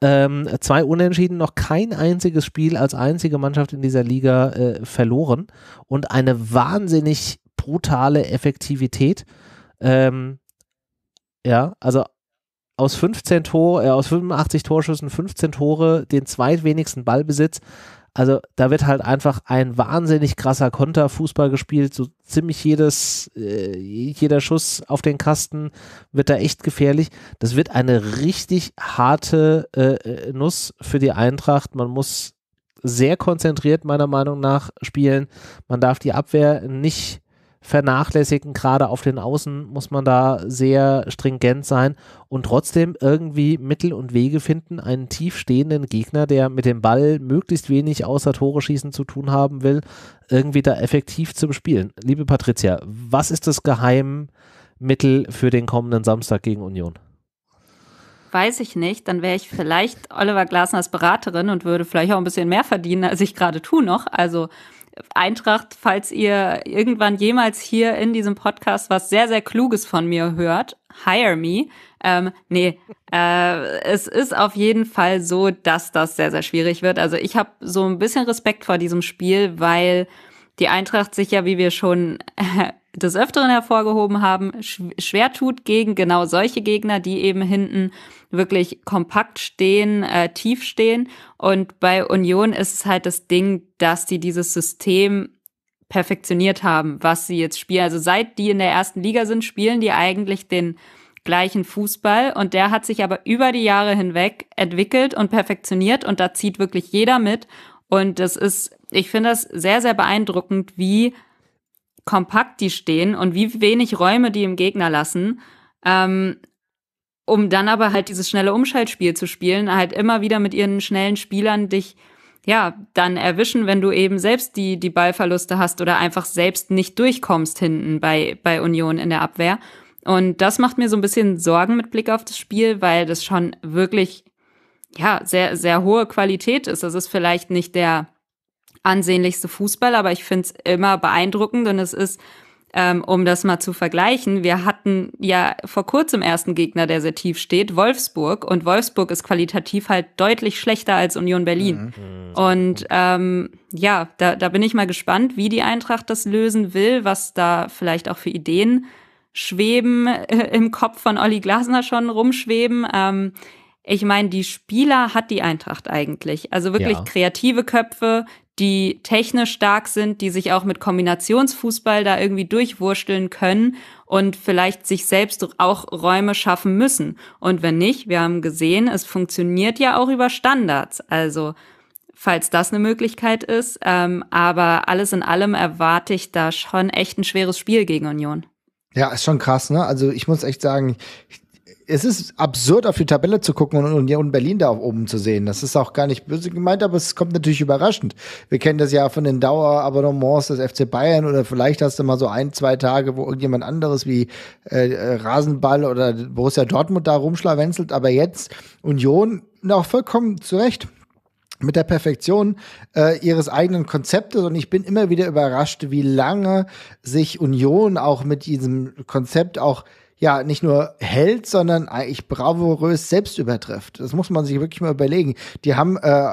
ähm, zwei Unentschieden, noch kein einziges Spiel als einzige Mannschaft in dieser Liga äh, verloren und eine wahnsinnig brutale Effektivität. Ähm, ja, also aus 15 Tor, äh, aus 85 Torschüssen 15 Tore, den zweitwenigsten Ballbesitz, also da wird halt einfach ein wahnsinnig krasser Konterfußball gespielt. So ziemlich jedes, äh, jeder Schuss auf den Kasten wird da echt gefährlich. Das wird eine richtig harte äh, äh Nuss für die Eintracht. Man muss sehr konzentriert meiner Meinung nach spielen. Man darf die Abwehr nicht vernachlässigen. Gerade auf den Außen muss man da sehr stringent sein und trotzdem irgendwie Mittel und Wege finden, einen tiefstehenden Gegner, der mit dem Ball möglichst wenig außer Tore schießen zu tun haben will, irgendwie da effektiv zu bespielen. Liebe Patricia, was ist das Geheimmittel für den kommenden Samstag gegen Union? Weiß ich nicht, dann wäre ich vielleicht Oliver Glasners Beraterin und würde vielleicht auch ein bisschen mehr verdienen, als ich gerade tue noch. Also Eintracht, falls ihr irgendwann jemals hier in diesem Podcast was sehr, sehr Kluges von mir hört, hire me. Ähm, nee, [LAUGHS] äh, es ist auf jeden Fall so, dass das sehr, sehr schwierig wird. Also ich habe so ein bisschen Respekt vor diesem Spiel, weil die Eintracht sich ja, wie wir schon [LAUGHS] des Öfteren hervorgehoben haben, schwer tut gegen genau solche Gegner, die eben hinten wirklich kompakt stehen, äh, tief stehen. Und bei Union ist es halt das Ding, dass die dieses System perfektioniert haben, was sie jetzt spielen. Also seit die in der ersten Liga sind, spielen die eigentlich den gleichen Fußball und der hat sich aber über die Jahre hinweg entwickelt und perfektioniert und da zieht wirklich jeder mit und das ist, ich finde das sehr, sehr beeindruckend, wie kompakt die stehen und wie wenig Räume die im Gegner lassen, ähm, um dann aber halt dieses schnelle Umschaltspiel zu spielen, halt immer wieder mit ihren schnellen Spielern dich ja dann erwischen, wenn du eben selbst die die Ballverluste hast oder einfach selbst nicht durchkommst hinten bei bei Union in der Abwehr. Und das macht mir so ein bisschen Sorgen mit Blick auf das Spiel, weil das schon wirklich ja sehr sehr hohe Qualität ist. Das ist vielleicht nicht der ansehnlichste Fußballer, aber ich finde es immer beeindruckend und es ist, ähm, um das mal zu vergleichen, wir hatten ja vor kurzem ersten Gegner, der sehr tief steht, Wolfsburg und Wolfsburg ist qualitativ halt deutlich schlechter als Union Berlin. Mhm. mhm. Und ähm, ja, da, da bin ich mal gespannt, wie die Eintracht das lösen will, was da vielleicht auch für Ideen schweben, äh, im Kopf von Olli Glasner schon rumschweben. Ähm, ich meine, die Spieler hat die Eintracht eigentlich. Also wirklich ja. kreative Köpfe, die technisch stark sind, die sich auch mit Kombinationsfußball da irgendwie durchwurschteln können und vielleicht sich selbst auch Räume schaffen müssen. Und wenn nicht, wir haben gesehen, es funktioniert ja auch über Standards. Also falls das eine Möglichkeit ist. Ähm, aber alles in allem erwarte ich da schon echt ein schweres Spiel gegen Union. Ja, ist schon krass, ne? Also ich muss echt sagen, ich es ist absurd, auf die Tabelle zu gucken und Union Berlin da oben zu sehen. Das ist auch gar nicht böse gemeint, aber es kommt natürlich überraschend. Wir kennen das ja von den Dauerabonnements des FC Bayern oder vielleicht hast du mal so ein, zwei Tage, wo irgendjemand anderes wie äh, Rasenball oder Borussia Dortmund da rumschlawenzelt. Aber jetzt Union noch vollkommen zurecht mit der Perfektion äh, ihres eigenen Konzeptes. Und ich bin immer wieder überrascht, wie lange sich Union auch mit diesem Konzept auch ja nicht nur hält, sondern eigentlich bravourös selbst übertrifft. Das muss man sich wirklich mal überlegen. Die haben äh,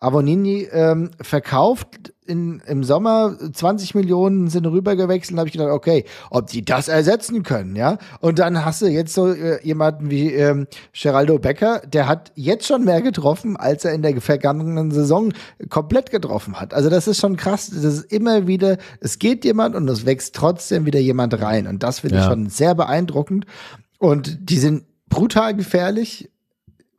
Avonini ähm, verkauft in, im Sommer 20 Millionen sind rübergewechselt, habe ich gedacht, okay, ob die das ersetzen können, ja. Und dann hast du jetzt so äh, jemanden wie ähm, Geraldo Becker, der hat jetzt schon mehr getroffen, als er in der vergangenen Saison komplett getroffen hat. Also das ist schon krass. Das ist immer wieder, es geht jemand und es wächst trotzdem wieder jemand rein. Und das finde ja. ich schon sehr beeindruckend. Und die sind brutal gefährlich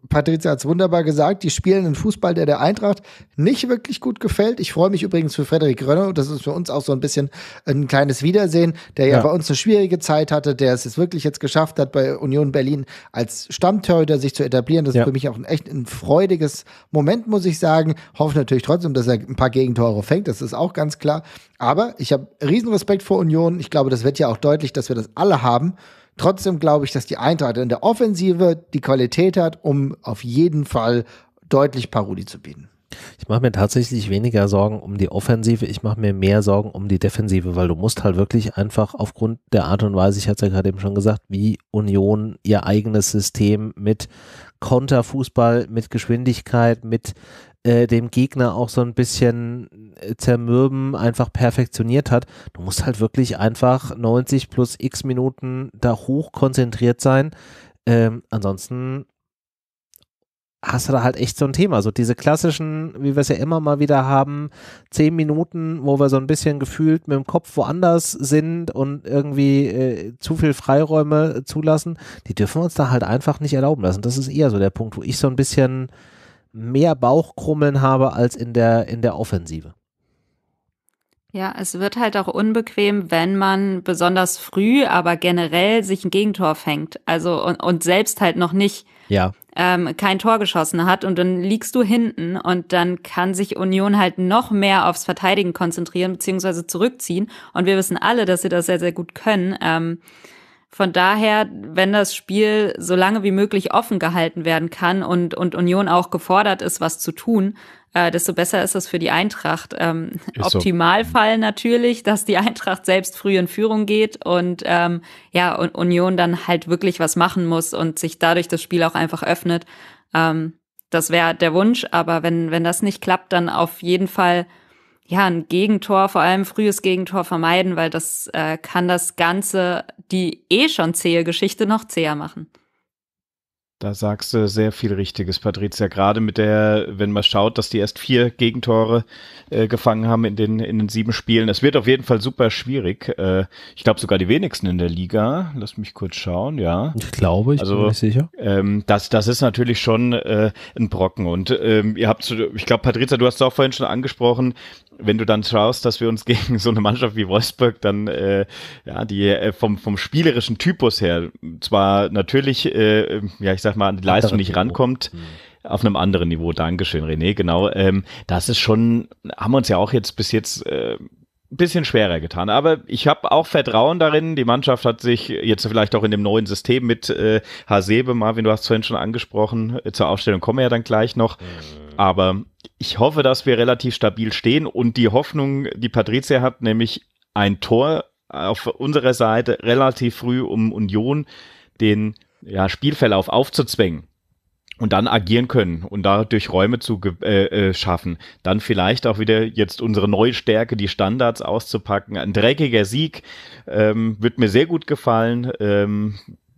Patricia hat es wunderbar gesagt, die spielen einen Fußball, der der Eintracht nicht wirklich gut gefällt. Ich freue mich übrigens für Frederik Rönner, das ist für uns auch so ein bisschen ein kleines Wiedersehen, der ja, ja. bei uns eine schwierige Zeit hatte, der es jetzt wirklich jetzt geschafft hat, bei Union Berlin als Stammtorhüter sich zu etablieren. Das ja. ist für mich auch ein echt ein freudiges Moment, muss ich sagen. Hoffe natürlich trotzdem, dass er ein paar Gegentore fängt, das ist auch ganz klar. Aber ich habe Riesenrespekt vor Union. Ich glaube, das wird ja auch deutlich, dass wir das alle haben. Trotzdem glaube ich, dass die Eintracht in der Offensive die Qualität hat, um auf jeden Fall deutlich Paroli zu bieten. Ich mache mir tatsächlich weniger Sorgen um die Offensive, ich mache mir mehr Sorgen um die Defensive, weil du musst halt wirklich einfach aufgrund der Art und Weise, ich hatte es ja gerade eben schon gesagt, wie Union ihr eigenes System mit Konterfußball mit Geschwindigkeit, mit äh, dem Gegner auch so ein bisschen äh, zermürben, einfach perfektioniert hat. Du musst halt wirklich einfach 90 plus x Minuten da hoch konzentriert sein. Ähm, ansonsten hast du da halt echt so ein Thema. So diese klassischen, wie wir es ja immer mal wieder haben, zehn Minuten, wo wir so ein bisschen gefühlt mit dem Kopf woanders sind und irgendwie äh, zu viel Freiräume zulassen, die dürfen wir uns da halt einfach nicht erlauben lassen. Das ist eher so der Punkt, wo ich so ein bisschen mehr Bauchkrummeln habe als in der, in der Offensive. Ja, es wird halt auch unbequem, wenn man besonders früh, aber generell sich ein Gegentor fängt. Also und, und selbst halt noch nicht ja ähm, kein Tor geschossen hat und dann liegst du hinten und dann kann sich Union halt noch mehr aufs Verteidigen konzentrieren beziehungsweise zurückziehen und wir wissen alle, dass sie das sehr, sehr gut können. Ähm, von daher, wenn das Spiel so lange wie möglich offen gehalten werden kann und, und Union auch gefordert ist, was zu tun, äh, desto besser ist das für die Eintracht. Ähm, Optimalfall so. natürlich, dass die Eintracht selbst früh in Führung geht und ähm, ja, und Union dann halt wirklich was machen muss und sich dadurch das Spiel auch einfach öffnet. Ähm, das wäre der Wunsch, aber wenn, wenn das nicht klappt, dann auf jeden Fall ja, ein Gegentor, vor allem frühes Gegentor vermeiden, weil das äh, kann das Ganze, die eh schon zähe Geschichte, noch zäher machen. Da sagst du sehr viel Richtiges, Patricia. Gerade mit der, wenn man schaut, dass die erst vier Gegentore äh, gefangen haben in den, in den sieben Spielen. Es wird auf jeden Fall super schwierig. Äh, ich glaube sogar die wenigsten in der Liga. Lass mich kurz schauen, ja. Ich glaube, ich also, bin nicht sicher. Ähm, das, das ist natürlich schon äh, ein Brocken. Und ähm, ihr habt, ich glaube, Patricia, du hast es auch vorhin schon angesprochen, wenn du dann schaust, dass wir uns [LAUGHS] gegen so eine Mannschaft wie Wolfsburg dann, äh, ja, die äh, vom, vom spielerischen Typus her zwar natürlich, äh, ja, ich sag mal, an die Leistung nicht rankommt, mhm auf einem anderen Niveau. Dankeschön, René. Genau. Ähm, das ist schon, haben wir uns ja auch jetzt bis jetzt äh, bisschen schwerer getan. Aber ich habe auch Vertrauen darin. Die Mannschaft hat sich jetzt vielleicht auch in dem neuen System mit äh, Hasebe, Marvin, du hast es vorhin schon angesprochen, äh, zur Aufstellung kommen wir ja dann gleich noch. Mhm. Aber ich hoffe, dass wir relativ stabil stehen und die Hoffnung, die Patricia hat, nämlich ein Tor auf unserer Seite relativ früh, um Union den ja, Spielverlauf aufzuzwängen und dann agieren können und dadurch Räume zu äh, äh, schaffen. Dann vielleicht auch wieder jetzt unsere neue Stärke, die Standards auszupacken. Ein dreckiger Sieg ähm, wird mir sehr gut gefallen. Ähm,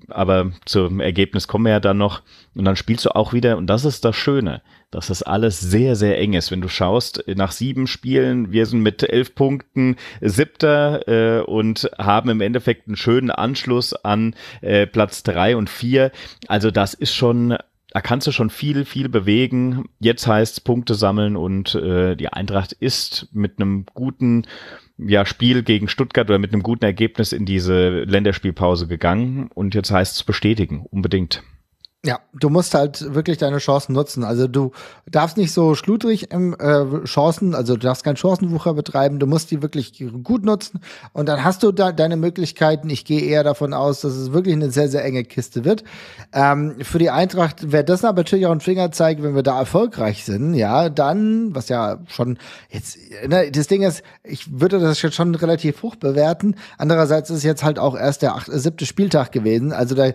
aber zum Ergebnis kommen wir ja dann noch. Und dann spielst du auch wieder, und das ist das Schöne, dass das alles sehr, sehr eng ist. Wenn du schaust, nach sieben Spielen, wir sind mit elf Punkten siebter äh, und haben im Endeffekt einen schönen Anschluss an äh, Platz drei und vier. Also das ist schon da kannst du schon viel, viel bewegen. Jetzt heißt es Punkte sammeln und äh, die Eintracht ist mit einem guten ja, Spiel gegen Stuttgart oder mit einem guten Ergebnis in diese Länderspielpause gegangen und jetzt heißt es bestätigen, unbedingt. Ja, du musst halt wirklich deine Chancen nutzen. Also du darfst nicht so schludrig im äh, Chancen, also du darfst keinen Chancenwucher betreiben, du musst die wirklich gut nutzen und dann hast du da deine Möglichkeiten. Ich gehe eher davon aus, dass es wirklich eine sehr, sehr enge Kiste wird. Ähm, für die Eintracht wäre das natürlich auch ein Fingerzeig, wenn wir da erfolgreich sind, ja, dann, was ja schon jetzt, ne, das Ding ist, ich würde das jetzt schon relativ hoch bewerten. Andererseits ist jetzt halt auch erst der acht, äh, siebte Spieltag gewesen. Also da,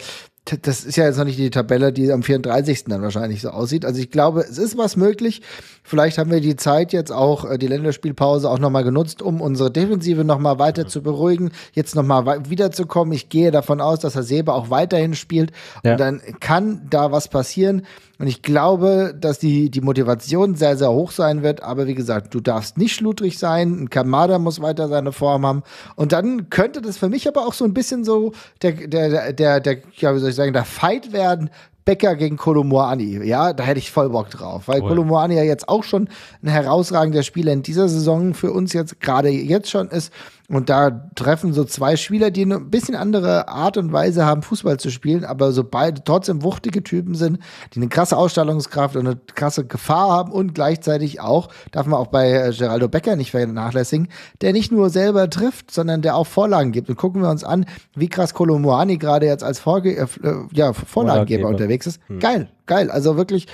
das ist ja jetzt noch nicht die Tabelle, die am 34. dann wahrscheinlich so aussieht. Also ich glaube, es ist was möglich. Vielleicht haben wir die Zeit jetzt auch, äh, die Länderspielpause auch nochmal genutzt, um unsere Defensive nochmal weiter zu beruhigen, jetzt nochmal wiederzukommen. Ich gehe davon aus, dass Herr Sebe auch weiterhin spielt. Ja. Und dann kann da was passieren. Und ich glaube, dass die, die Motivation sehr, sehr hoch sein wird. Aber wie gesagt, du darfst nicht schludrig sein. Ein Kamada muss weiter seine Form haben. Und dann könnte das für mich aber auch so ein bisschen so der, der, der, der, ja, wie soll ich sagen, der Fight werden. Becker gegen Kolomoani, ja, da hätte ich voll Bock drauf, weil cool. Kolomoani ja jetzt auch schon ein herausragender Spieler in dieser Saison für uns jetzt gerade jetzt schon ist und da treffen so zwei Spieler, die eine bisschen andere Art und Weise haben, Fußball zu spielen, aber so beide trotzdem wuchtige Typen sind, die eine krasse Ausstrahlungskraft und eine krasse Gefahr haben und gleichzeitig auch, darf man auch bei äh, Geraldo Becker nicht vernachlässigen, der nicht nur selber trifft, sondern der auch Vorlagen gibt. Und gucken wir uns an, wie krass Kolomoani gerade jetzt als Vorge äh, äh ja, Vorlagengeber unterwegs ist. Hm. Geil, geil. Also wirklich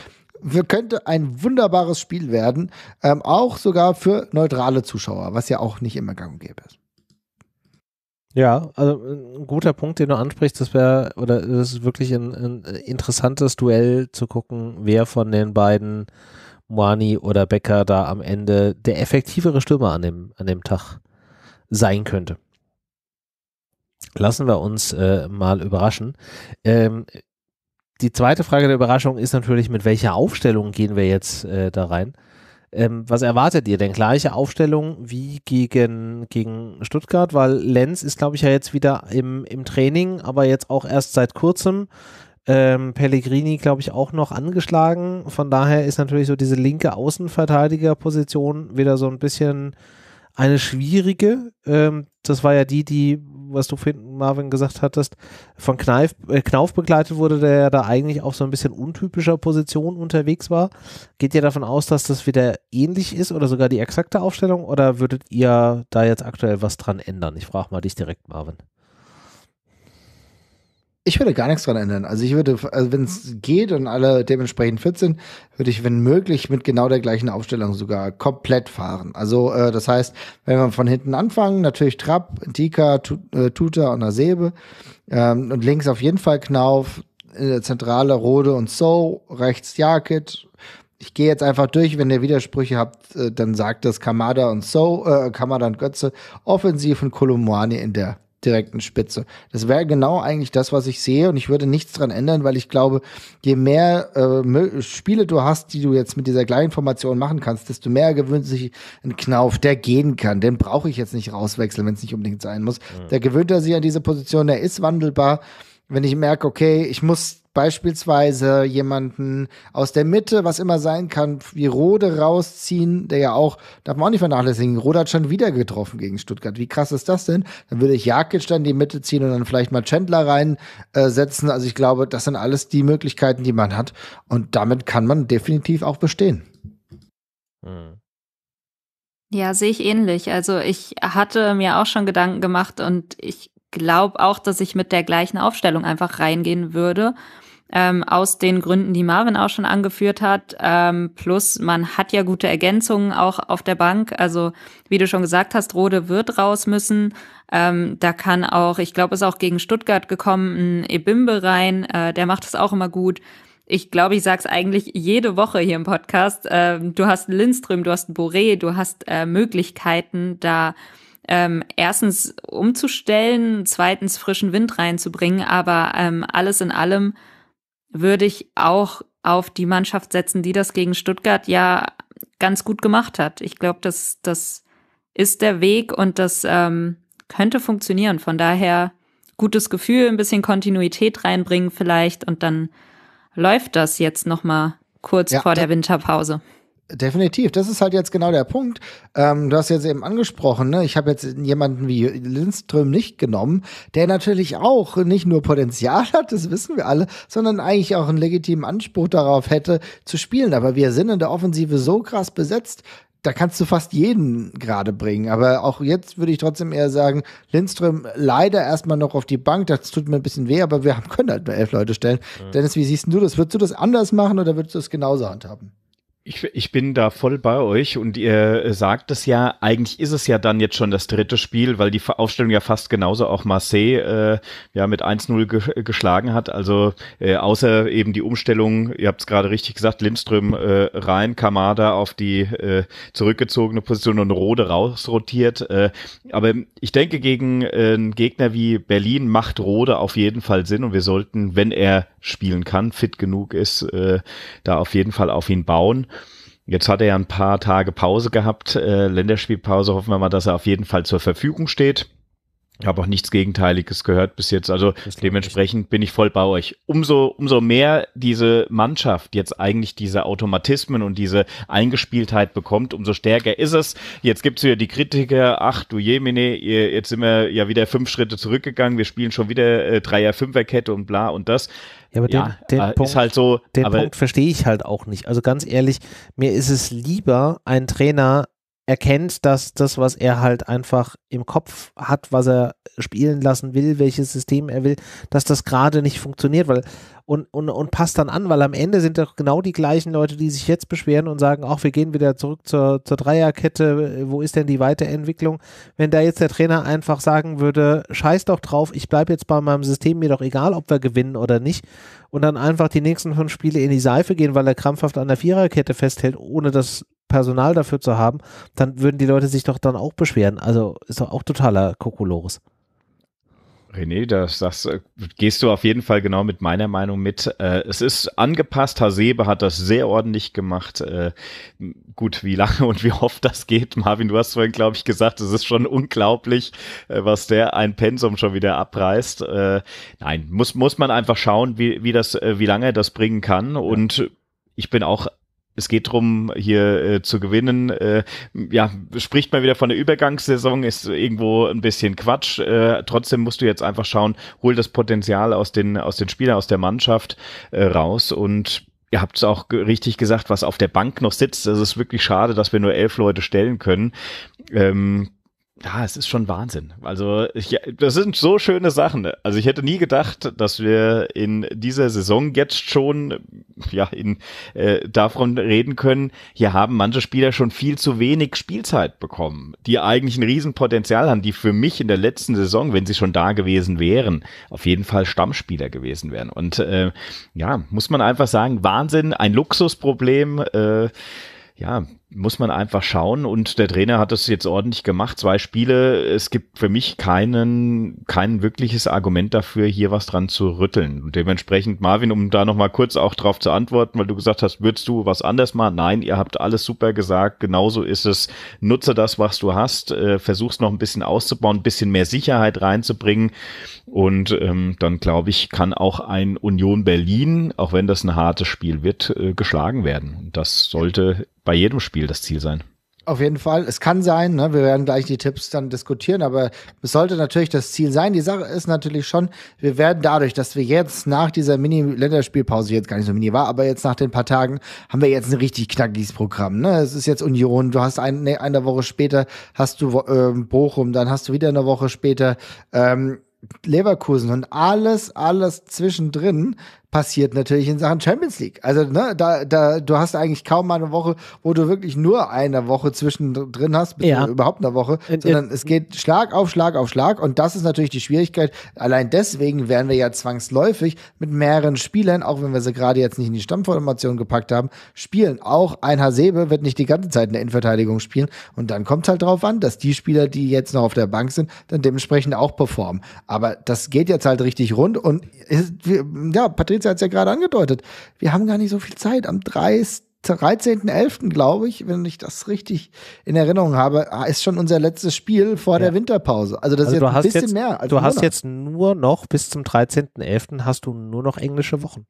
könnte ein wunderbares Spiel werden, ähm, auch sogar für neutrale Zuschauer, was ja auch nicht immer gang und gäbe ist. Ja, also äh, ein guter Punkt, den du ansprichst, das wäre, oder das ist wirklich ein, ein, interessantes Duell zu gucken, wer von den beiden, Moani oder Becker, da am Ende der effektivere Stürmer an dem, an dem Tag sein könnte. Lassen wir uns äh, mal überraschen. Ähm, die zweite Frage der Überraschung ist natürlich, mit welcher Aufstellung gehen wir jetzt äh, da rein? Ähm, was erwartet ihr denn? Gleiche Aufstellung wie gegen, gegen Stuttgart, weil Lenz ist, glaube ich, ja jetzt wieder im, im Training, aber jetzt auch erst seit kurzem. Ähm, Pellegrini, glaube ich, auch noch angeschlagen. Von daher ist natürlich so diese linke Außenverteidigerposition wieder so ein bisschen eine schwierige. Ähm, das war ja die, die was du vorhin, Marvin, gesagt hattest, von Kneif, äh, Knauf begleitet wurde, der ja da eigentlich auf so ein bisschen untypischer Position unterwegs war. Geht ihr davon aus, dass das wieder ähnlich ist oder sogar die exakte Aufstellung oder würdet ihr da jetzt aktuell was dran ändern? Ich frage mal dich direkt, Marvin ich würde gar nichts dran ändern. Also ich würde, also wenn es mhm. geht und alle dementsprechend fit sind, würde ich, wenn möglich, mit genau der gleichen Aufstellung sogar komplett fahren. Also äh, das heißt, wenn wir von hinten anfangen, natürlich Trapp, Dika, äh, Tuta und Asebe ähm, und links auf jeden Fall Knauf, in der Zentrale Rode und So, rechts Jakic. Ich gehe jetzt einfach durch, wenn ihr Widersprüche habt, äh, dann sagt das Kamada und So, äh, Kamada und Götze, offensiv und Kolumani in der direkten Spitze. Das wäre genau eigentlich das, was ich sehe und ich würde nichts dran ändern, weil ich glaube, je mehr äh, Spiele du hast, die du jetzt mit dieser gleichen Formation machen kannst, desto mehr gewöhnt sich ein Knauf, der gehen kann. Den brauche ich jetzt nicht rauswechseln, wenn es nicht unbedingt sein muss. Mhm. Der gewöhnt er sich an diese Position, der ist wandelbar wenn ich merke, okay, ich muss beispielsweise jemanden aus der Mitte, was immer sein kann, wie Rode rausziehen, der ja auch, darf man auch nicht vernachlässigen, Rode hat schon wieder getroffen gegen Stuttgart. Wie krass ist das denn? Dann würde ich Jakic dann in die Mitte ziehen und dann vielleicht mal Chandler reinsetzen. Äh, also ich glaube, das sind alles die Möglichkeiten, die man hat. Und damit kann man definitiv auch bestehen. Hm. Ja, sehe ich ähnlich. Also ich hatte mir auch schon Gedanken gemacht und ich glaube auch, dass ich mit der gleichen Aufstellung einfach reingehen würde. Ähm, aus den Gründen, die Marvin auch schon angeführt hat. Ähm, plus, man hat ja gute Ergänzungen auch auf der Bank. Also, wie du schon gesagt hast, Rode wird raus müssen. Ähm, da kann auch, ich glaube, ist auch gegen Stuttgart gekommen, ein Ebimbe rein. Äh, der macht es auch immer gut. Ich glaube, ich sag's eigentlich jede Woche hier im Podcast. Ähm, du hast einen Lindström, du hast einen Boré, du hast äh, Möglichkeiten, da ähm, erstens umzustellen, zweitens frischen Wind reinzubringen. Aber ähm, alles in allem würde ich auch auf die Mannschaft setzen, die das gegen Stuttgart ja ganz gut gemacht hat. Ich glaube, das, das ist der Weg und das ähm, könnte funktionieren. Von daher gutes Gefühl, ein bisschen Kontinuität reinbringen vielleicht und dann läuft das jetzt noch mal kurz ja, vor der Winterpause. Definitiv, das ist halt jetzt genau der Punkt. Ähm, du hast jetzt eben angesprochen, ne? ich habe jetzt jemanden wie Lindström nicht genommen, der natürlich auch nicht nur Potenzial [LAUGHS] hat, das wissen wir alle, sondern eigentlich auch einen legitimen Anspruch darauf hätte zu spielen. Aber wir sind in der Offensive so krass besetzt, da kannst du fast jeden gerade bringen. Aber auch jetzt würde ich trotzdem eher sagen, Lindström leider erstmal noch auf die Bank. Das tut mir ein bisschen weh, aber wir können halt nur elf Leute stellen. Ja. Dennis, wie siehst du das? Würdest du das anders machen oder würdest du es genauso handhaben? Ich, ich bin da voll bei euch und ihr äh, sagt es ja, eigentlich ist es ja dann jetzt schon das dritte Spiel, weil die Aufstellung ja fast genauso auch Marseille äh, ja mit 1-0 ge geschlagen hat. Also äh, außer eben die Umstellung, ihr habt es gerade richtig gesagt, Lindström äh, rein, Kamada auf die äh, zurückgezogene Position und Rode rausrotiert. Äh, aber ich denke, gegen äh, einen Gegner wie Berlin macht Rode auf jeden Fall Sinn und wir sollten, wenn er spielen kann, fit genug ist, äh, da auf jeden Fall auf ihn bauen. Jetzt hat er ja ein paar Tage Pause gehabt, äh, Länderspielpause. Hoffen wir mal, dass er auf jeden Fall zur Verfügung steht. Ich habe auch nichts Gegenteiliges gehört bis jetzt. Also dementsprechend ich. bin ich voll bei euch. Umso, umso mehr diese Mannschaft jetzt eigentlich diese Automatismen und diese Eingespieltheit bekommt, umso stärker ist es. Jetzt gibt's wieder die Kritiker, ach du Jemine, ihr, jetzt sind wir ja wieder fünf Schritte zurückgegangen, wir spielen schon wieder äh, Dreier-Fünfer-Kette und bla und das. Ja, aber den, ja, den äh, ist Punkt, halt so, den Punkt verstehe ich halt auch nicht. Also ganz ehrlich, mir ist es lieber, ein Trainer erkennt, dass das, was er halt einfach im Kopf hat, was er spielen lassen will, welches System er will, dass das gerade nicht funktioniert, weil und, und, und passt dann an, weil am Ende sind doch genau die gleichen Leute, die sich jetzt beschweren und sagen, ach, wir gehen wieder zurück zur, zur Dreierkette, wo ist denn die Weiterentwicklung? Wenn da jetzt der Trainer einfach sagen würde, scheiß doch drauf, ich bleibe jetzt bei meinem System, mir doch egal, ob wir gewinnen oder nicht, und dann einfach die nächsten fünf Spiele in die Seife gehen, weil er krampfhaft an der Viererkette festhält, ohne dass Personal dafür zu haben, dann würden die Leute sich doch dann auch beschweren. Also ist doch auch totaler Kokolores. René, das, das, äh, gehst du auf jeden Fall genau mit meiner Meinung mit. Äh, es ist angepasst. Hasebe hat das sehr ordentlich gemacht. Äh, gut, wie lange und wie oft das geht. Marvin, du hast vorhin, glaube ich, gesagt, es ist schon unglaublich, was der ein Pensum schon wieder abreißt. nein, muss, muss man einfach schauen, wie, wie, das, wie lange er das bringen kann. Und ich bin auch es geht darum, hier äh, zu gewinnen. Äh, ja, spricht man wieder von der Übergangssaison, ist irgendwo ein bisschen Quatsch. Äh, trotzdem musst du jetzt einfach schauen, hol das Potenzial aus den, aus den Spielern, aus der Mannschaft äh, raus und Ihr habt es auch richtig gesagt, was auf der Bank noch sitzt. Das ist wirklich schade, dass wir nur elf Leute stellen können. Ähm, ja, es ist schon Wahnsinn. Also, ich, das sind so schöne Sachen. Also, ich hätte nie gedacht, dass wir in dieser Saison jetzt schon ja, in, äh, davon reden können, hier haben manche Spieler schon viel zu wenig Spielzeit bekommen, die eigentlich ein Riesenpotenzial haben, die für mich in der letzten Saison, wenn sie schon da gewesen wären, auf jeden Fall Stammspieler gewesen wären. Und äh, ja, muss man einfach sagen, Wahnsinn, ein Luxusproblem. Äh, ja, muss man einfach schauen und der Trainer hat das jetzt ordentlich gemacht. Zwei Spiele, es gibt für mich keinen, kein wirkliches Argument dafür, hier was dran zu rütteln. Und dementsprechend, Marvin, um da nochmal kurz auch drauf zu antworten, weil du gesagt hast, würdest du was anders machen? Nein, ihr habt alles super gesagt, genauso ist es. Nutze das, was du hast, äh, versuch's noch ein bisschen auszubauen, ein bisschen mehr Sicherheit reinzubringen. Und ähm, dann, glaube ich, kann auch ein Union Berlin, auch wenn das ein hartes Spiel wird, äh, geschlagen werden. das sollte bei jedem Spiel Spiel das Ziel sein. Auf jeden Fall. Es kann sein, ne? wir werden gleich die Tipps dann diskutieren, aber es sollte natürlich das Ziel sein. Die Sache ist natürlich schon, wir werden dadurch, dass wir jetzt nach dieser Mini-Länderspielpause, jetzt gar nicht so mini war, aber jetzt nach den paar Tagen, haben wir jetzt ein richtig knackiges Programm. Ne? Es ist jetzt Union, du hast ein, ne, eine Woche später hast du äh, Bochum, dann hast du wieder eine Woche später ähm, Leverkusen und alles, alles zwischendrin passiert natürlich in Sachen Champions League. Also, ne, da, da, du hast eigentlich kaum mal eine Woche, wo du wirklich nur eine Woche zwischendrin hast, bis ja. überhaupt eine Woche, äh, äh. sondern es geht Schlag auf Schlag auf Schlag und das ist natürlich die Schwierigkeit. Allein deswegen werden wir ja zwangsläufig mit mehreren Spielern, auch wenn wir sie gerade jetzt nicht in die Stammformation gepackt haben, spielen. Auch ein Hasebe wird nicht die ganze Zeit in der Innenverteidigung spielen und dann kommt halt drauf an, dass die Spieler, die jetzt noch auf der Bank sind, dann dementsprechend auch performen. Aber das geht jetzt halt richtig rund und ja, Patrick Ilse hat es ja gerade angedeutet, wir haben gar nicht so viel Zeit. Am 13.11., glaube ich, wenn ich das richtig in Erinnerung habe, ah, ist schon unser letztes Spiel vor ja. der Winterpause. Also das also ist jetzt ein bisschen jetzt, mehr. Als du hast Monat. jetzt nur noch bis zum 13.11. hast du nur noch englische Wochen.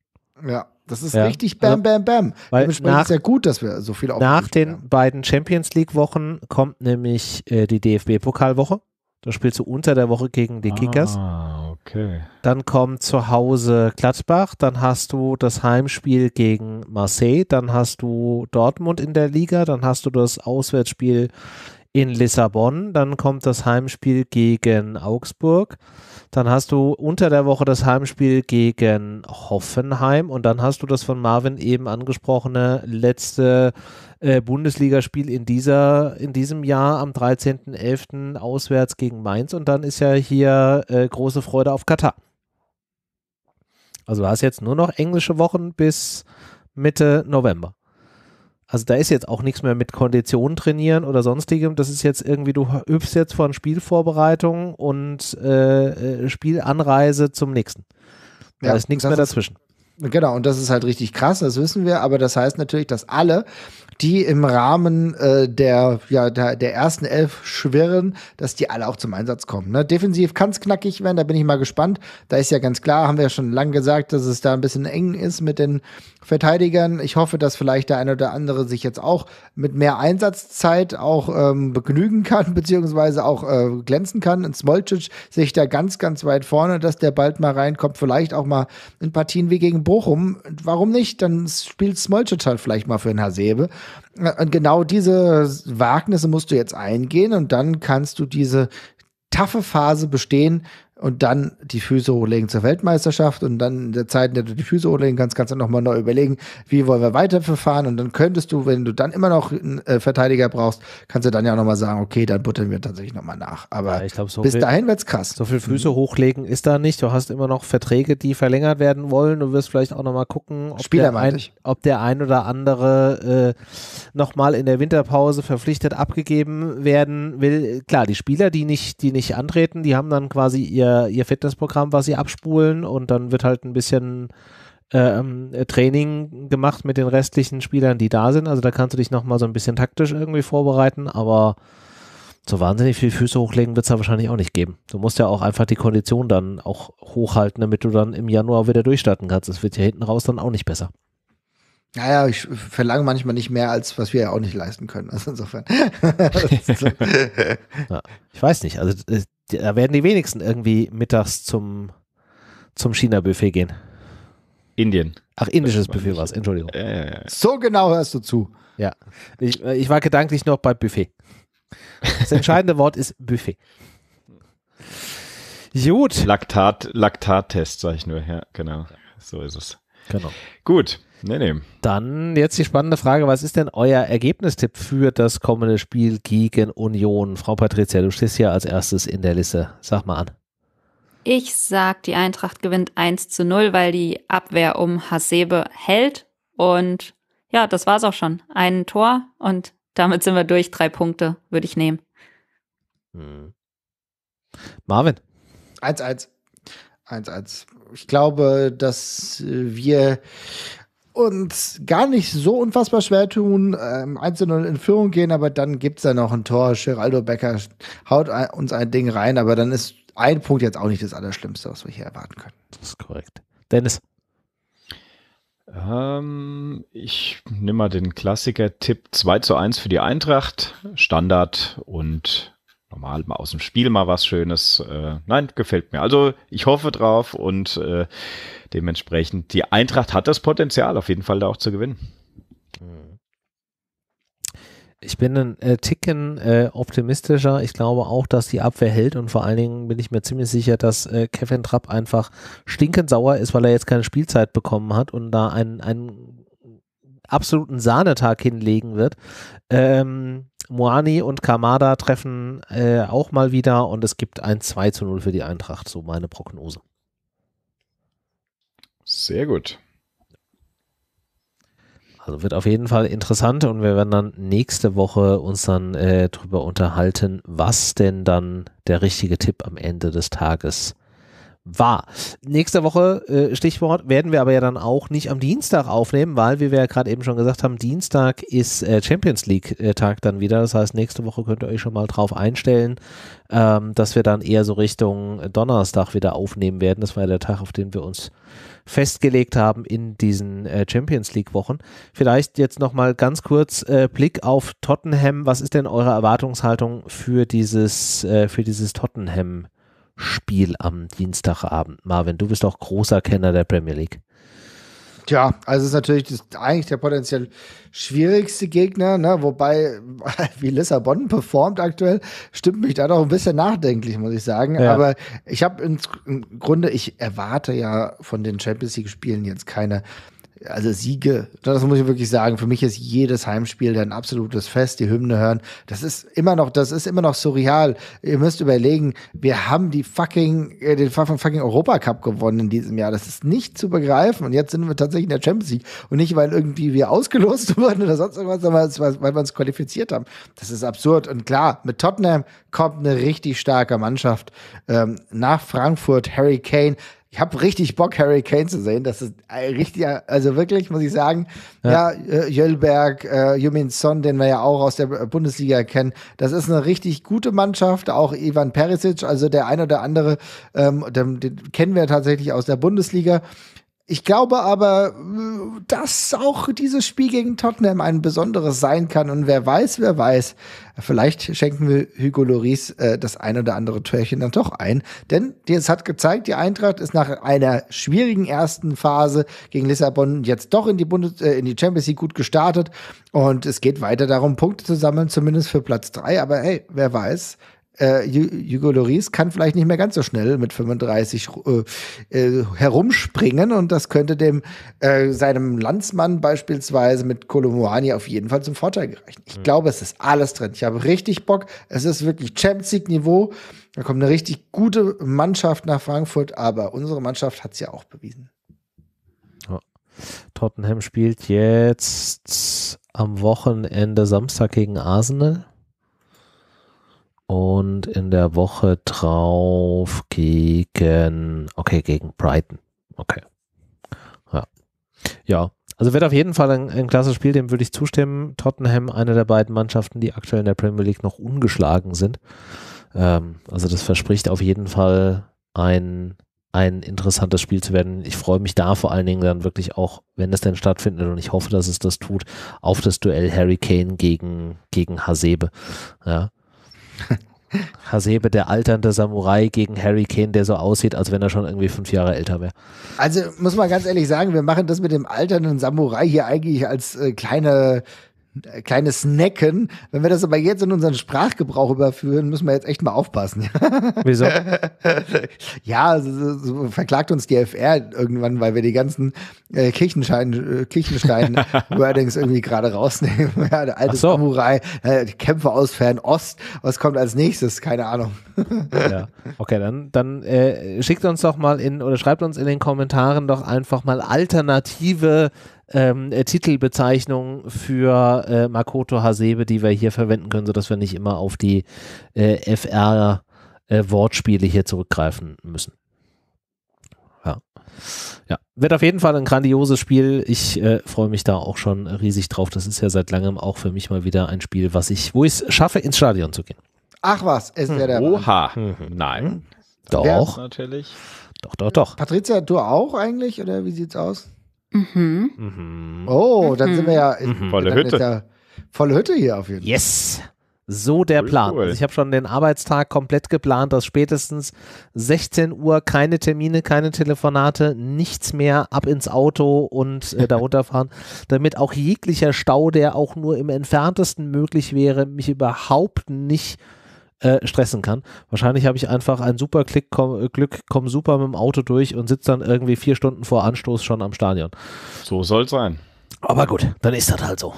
Ja, das ist ja. richtig bam, also bam, bam. Weil Dementsprechend nach, es ja gut, dass wir so viel auf Nach den haben. beiden Champions League-Wochen kommt nämlich äh, die DFB-Pokalwoche. Da spielst du unter der Woche gegen die ah, Kickers. Ah, Okay. Dann kommt zu Hause Gladbach, dann hast du das Heimspiel gegen Marseille, dann hast du Dortmund in der Liga, dann hast du das Auswärtsspiel in Lissabon, dann kommt das Heimspiel gegen Augsburg, dann hast du unter der Woche das Heimspiel gegen Hoffenheim und dann hast du das von Marvin eben angesprochene letzte äh, Bundesligaspiel in, dieser, in diesem Jahr am 13.11. auswärts gegen Mainz und dann ist ja hier äh, große Freude auf Katar. Also du hast jetzt nur noch englische Wochen bis Mitte November. Also da ist jetzt auch nichts mehr mit Konditionen trainieren oder sonstigem. Das ist jetzt irgendwie, du hüpfst jetzt von Spielvorbereitung und äh, äh, Spielanreise zum nächsten. Da ja, ist nichts mehr dazwischen. Ist, genau, und das ist halt richtig krass, das wissen wir, aber das heißt natürlich, dass alle, die im Rahmen äh, der, ja, der, der ersten Elf schwirren, dass die alle auch zum Einsatz kommen. Ne? Defensiv kann es knackig werden, da bin ich mal gespannt. Da ist ja ganz klar, haben wir ja schon lange gesagt, dass es da ein bisschen eng ist mit den Verteidigern. Ich hoffe, dass vielleicht der eine oder andere sich jetzt auch mit mehr Einsatzzeit auch ähm, begnügen kann, [LAUGHS] beziehungsweise auch äh, glänzen kann. Und Smolcic sich da ganz, ganz weit vorne, dass der bald mal reinkommt. Vielleicht auch mal in Partien wie gegen Bochum. Warum nicht? Dann spielt Smolcic halt vielleicht mal für den Hasebe. Äh, und genau diese Wagnisse musst du jetzt eingehen und dann kannst du diese taffe Phase bestehen, und dann die Füße hochlegen zur Weltmeisterschaft und dann in der Zeit, in der du die Füße hochlegen kannst, kannst du nochmal neu überlegen, wie wollen wir weiterverfahren und dann könntest du, wenn du dann immer noch einen äh, Verteidiger brauchst, kannst du dann ja nochmal sagen, okay, dann buttern wir tatsächlich nochmal nach. Aber ja, glaub, so bis viel, dahin wird's krass. So viel Füße mhm. hochlegen ist da nicht. Du hast immer noch Verträge, die verlängert werden wollen. Du wirst vielleicht auch nochmal gucken, ob Spieler, der, ein, ob der ein oder andere äh, nochmal in der Winterpause verpflichtet abgegeben werden will. Klar, die Spieler, die nicht, die nicht antreten, die haben dann quasi ihr ihr, ihr Fitnessprogramm, was sie abspulen und dann wird halt ein bisschen ähm, Training gemacht mit den restlichen Spielern, die da sind. Also da kannst du dich nochmal so ein bisschen taktisch irgendwie vorbereiten, aber so wahnsinnig viel Füße hochlegen wird es da wahrscheinlich auch nicht geben. Du musst ja auch einfach die Kondition dann auch hochhalten, damit du dann im Januar wieder durchstarten kannst. Es wird ja hinten raus dann auch nicht besser. Naja, ich verlange manchmal nicht mehr, als was wir ja auch nicht leisten können. Also insofern. [LAUGHS] [LAUGHS] ja, ich weiß nicht. Also äh, da werden die wenigsten irgendwie mittags zum, zum China-Buffet gehen. Indien. Ach, indisches Buffet war es, Entschuldigung. Ja, ja, ja. So genau hörst du zu. Ja. Ich, äh, ich war gedanklich noch bei Buffet. Das entscheidende Wort ist Buffet. Gut. Laktat, Laktattest, sag ich nur, ja, genau. So ist es. Genau. Gut. Nee, nee. Dann jetzt die spannende Frage, was ist denn euer Ergebnistipp für das kommende Spiel gegen Union? Frau Patricia, du stehst hier als erstes in der Liste. Sag mal an. Ich sag, die Eintracht gewinnt 1 zu 0, weil die Abwehr um Hasebe hält. Und ja, das war's auch schon. Ein Tor und damit sind wir durch. Drei Punkte würde ich nehmen. Hm. Marvin. 1-1. 1-1. Ich glaube, dass wir uns gar nicht so unfassbar schwer tun, ähm, 1 in Führung gehen, aber dann gibt es da noch ein Tor. Geraldo Becker haut ein, uns ein Ding rein, aber dann ist ein Punkt jetzt auch nicht das Allerschlimmste, was wir hier erwarten können. Das ist korrekt. Dennis. Ähm, ich nehme mal den Klassiker-Tipp 2 zu 1 für die Eintracht, Standard und normal mal aus dem Spiel mal was Schönes. Äh, nein, gefällt mir. Also ich hoffe drauf und äh, dementsprechend die Eintracht hat das Potenzial auf jeden Fall da auch zu gewinnen. Ich bin ein äh, Ticken äh, optimistischer. Ich glaube auch, dass die Abwehr hält und vor allen Dingen bin ich mir ziemlich sicher, dass äh, Kevin Trapp einfach stinkend sauer ist, weil er jetzt keine Spielzeit bekommen hat und da einen absoluten Sahnetag hinlegen wird. Ähm, Moani und Kamada treffen äh, auch mal wieder und es gibt ein 2 zu 0 für die Eintracht, so meine Prognose. Sehr gut. Also wird auf jeden Fall interessant und wir werden dann nächste Woche uns dann äh, drüber unterhalten, was denn dann der richtige Tipp am Ende des Tages ist war. Nächste Woche, äh, Stichwort, werden wir aber ja dann auch nicht am Dienstag aufnehmen, weil, wie wir ja gerade eben schon gesagt haben, Dienstag ist äh, Champions League-Tag äh, dann wieder. Das heißt, nächste Woche könnt ihr euch schon mal drauf einstellen, ähm, dass wir dann eher so Richtung Donnerstag wieder aufnehmen werden. Das war ja der Tag, auf den wir uns festgelegt haben in diesen äh, Champions League-Wochen. Vielleicht jetzt nochmal ganz kurz äh, Blick auf Tottenham. Was ist denn eure Erwartungshaltung für dieses, äh, für dieses Tottenham-Tottenham? Spiel am Dienstagabend. Marvin, du bist auch großer Kenner der Premier League. Tja, also ist natürlich das, eigentlich der potenziell schwierigste Gegner, ne? wobei, [LAUGHS] wie Lissabon performt aktuell, stimmt mich da noch ein bisschen nachdenklich, muss ich sagen. Ja. Aber ich habe im Grunde, ich erwarte ja von den Champions League-Spielen jetzt keine also Siege, das muss ich wirklich sagen. Für mich ist jedes Heimspiel ein absolutes Fest. Die Hymne hören, das ist immer noch, das ist immer noch surreal. Ihr müsst überlegen, wir haben die fucking, äh, den fucking Europacup gewonnen in diesem Jahr. Das ist nicht zu begreifen. Und jetzt sind wir tatsächlich in der Champions League. Und nicht, weil irgendwie wir ausgelost [LAUGHS] wurden oder sonst irgendwas, sondern weil wir uns qualifiziert haben. Das ist absurd. Und klar, mit Tottenham kommt eine richtig starke Mannschaft. Ähm, nach Frankfurt, Harry Kane ich habe richtig Bock, Harry Kane zu sehen. Das ist richtig, also wirklich, muss ich sagen. Ja, ja äh, Jölberg, Jumin äh, Son, den wir ja auch aus der Bundesliga kennen. Das ist eine richtig gute Mannschaft. Auch Ivan Perisic, also der ein oder andere, ähm, den, den kennen wir tatsächlich aus der Bundesliga. Ich glaube aber, dass auch dieses Spiel gegen Tottenham ein besonderes sein kann. Und wer weiß, wer weiß, vielleicht schenken wir Hugo Loris äh, das ein oder andere Törchen dann doch ein. Denn es hat gezeigt, die Eintracht ist nach einer schwierigen ersten Phase gegen Lissabon jetzt doch in die, Bundes äh, in die Champions League gut gestartet. Und es geht weiter darum, Punkte zu sammeln, zumindest für Platz drei. Aber hey, wer weiß, äh, Hugo Loris kann vielleicht nicht mehr ganz so schnell mit 35 äh, äh, herumspringen und das könnte dem äh, seinem Landsmann beispielsweise mit Kolomoani auf jeden Fall zum Vorteil gereichen. Ich mhm. glaube, es ist alles drin. Ich habe richtig Bock. Es ist wirklich Champions League Niveau. Da kommt eine richtig gute Mannschaft nach Frankfurt, aber unsere Mannschaft hat es ja auch bewiesen. Tottenham spielt jetzt am Wochenende Samstag gegen Arsenal und in der Woche drauf gegen, okay, gegen Brighton. Okay. Ja. Ja. Also wird auf jeden Fall ein, ein klasse Spiel, dem würde ich zustimmen. Tottenham, eine der beiden Mannschaften, die aktuell in der Premier League noch ungeschlagen sind. Ähm, also das verspricht auf jeden Fall ein, ein interessantes Spiel zu werden. Ich freue mich da vor allen Dingen dann wirklich auch, wenn es denn stattfindet und ich hoffe, dass es das tut, auf das Duell Harry Kane gegen, gegen Hasebe. Ja, [LAUGHS] Hasebe, der alternde Samurai gegen Harry Kane, der so aussieht, als wenn er schon irgendwie fünf Jahre älter wäre. Also muss man ganz ehrlich sagen, wir machen das mit dem alternden Samurai hier eigentlich als äh, kleine äh, kleines Snacken. Wenn wir das aber jetzt in unseren Sprachgebrauch überführen, müssen wir jetzt echt mal aufpassen. [LAUGHS] Wieso? ja, also, so, so verklagt uns die FR irgendwann, weil wir die ganzen äh, Kirchenschein, äh, Kirchenstein-Wordings [LAUGHS] irgendwie gerade rausnehmen. [LAUGHS] ja, der alte so. Samurai, äh, die Kämpfe aus Fernost. Was kommt als nächstes? Keine Ahnung. ja. Okay, dann, dann äh, schickt uns doch mal in oder schreibt uns in den Kommentaren doch einfach mal alternative ähm, äh, Titelbezeichnung für äh, Makoto Hasebe, die wir hier verwenden können, sodass wir nicht immer auf die äh, FR-Wortspiele äh, hier zurückgreifen müssen. Ja. ja. wird auf jeden Fall ein grandioses Spiel. Ich äh, freue mich da auch schon riesig drauf. Das ist ja seit langem auch für mich mal wieder ein Spiel, was ich, wo ich es schaffe, ins Stadion zu gehen. Ach was, es hm. wäre der. Oha, hm. mhm. nein. Doch. Doch. Natürlich. Doch, doch, doch. Patricia, du auch eigentlich? Oder wie sieht's aus? Mhm. mhm. Oh, mhm. dann sind wir ja in, mhm. volle Hütte. Ja volle Hütte hier auf jeden Fall. Yes. So der cool, Plan. Cool. Also ich habe schon den Arbeitstag komplett geplant, dass spätestens 16 Uhr keine Termine, keine Telefonate, nichts mehr, ab ins Auto und äh, darunter [LAUGHS] fahren, damit auch jeglicher Stau, der auch nur im entferntesten möglich wäre, mich überhaupt nicht äh, äh, stressen kann. Wahrscheinlich habe ich einfach ein super Klick, komm, äh, Glück, komme super mit dem Auto durch und sitze dann irgendwie vier Stunden vor Anstoß schon am Stadion. So soll es sein. Aber gut, dann ist das halt so.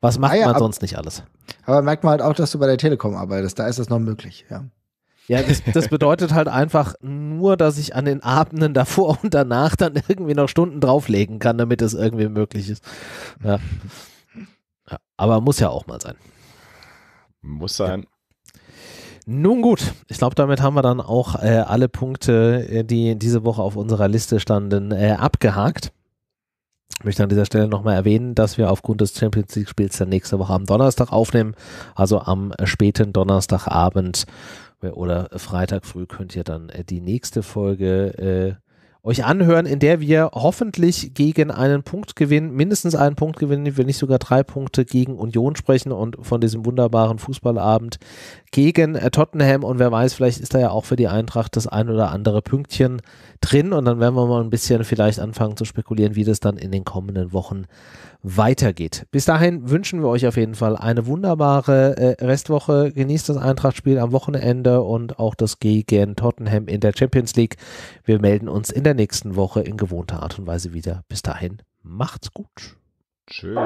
Was macht ah ja, man sonst nicht alles? Aber merkt man halt auch, dass du bei der Telekom arbeitest. Da ist das noch möglich, ja. Ja, das, [LAUGHS] das, bedeutet halt einfach nur, dass ich an den Abenden davor und danach dann irgendwie noch Stunden drauflegen kann, damit es irgendwie möglich ist. Ja. ja aber muss ja auch mal sein. Muss sein. Nun gut, ich glaube, damit haben wir dann auch äh, alle Punkte, äh, die diese Woche auf unserer Liste standen, äh, abgehakt. Ich möchte an dieser Stelle nochmal erwähnen, dass wir aufgrund des Champions League-Spiels dann nächste Woche am Donnerstag aufnehmen, also am äh, späten Donnerstagabend äh, oder Freitag früh könnt ihr dann die nächste Folge euch anhören, in der wir hoffentlich gegen einen Punktgewinn, mindestens einen Punktgewinn, wenn nicht sogar drei Punkte gegen Union sprechen und von diesem wunderbaren Fußballabend gegen äh, Tottenham. Und wer weiß, vielleicht ist da ja auch für die Eintracht das ein oder andere Pünktchen drin. Und dann werden wir mal ein bisschen vielleicht anfangen zu spekulieren, wie das dann in den kommenden Wochen weitergeht. Bis dahin wünschen wir euch auf jeden Fall eine wunderbare äh, Restwoche. Genießt das Eintracht-Spiel am Wochenende und auch das gegen Tottenham in der Champions League. Wir melden uns in der nächsten Woche in gewohnter Art und Weise wieder. Bis dahin, macht's gut. Tschüss.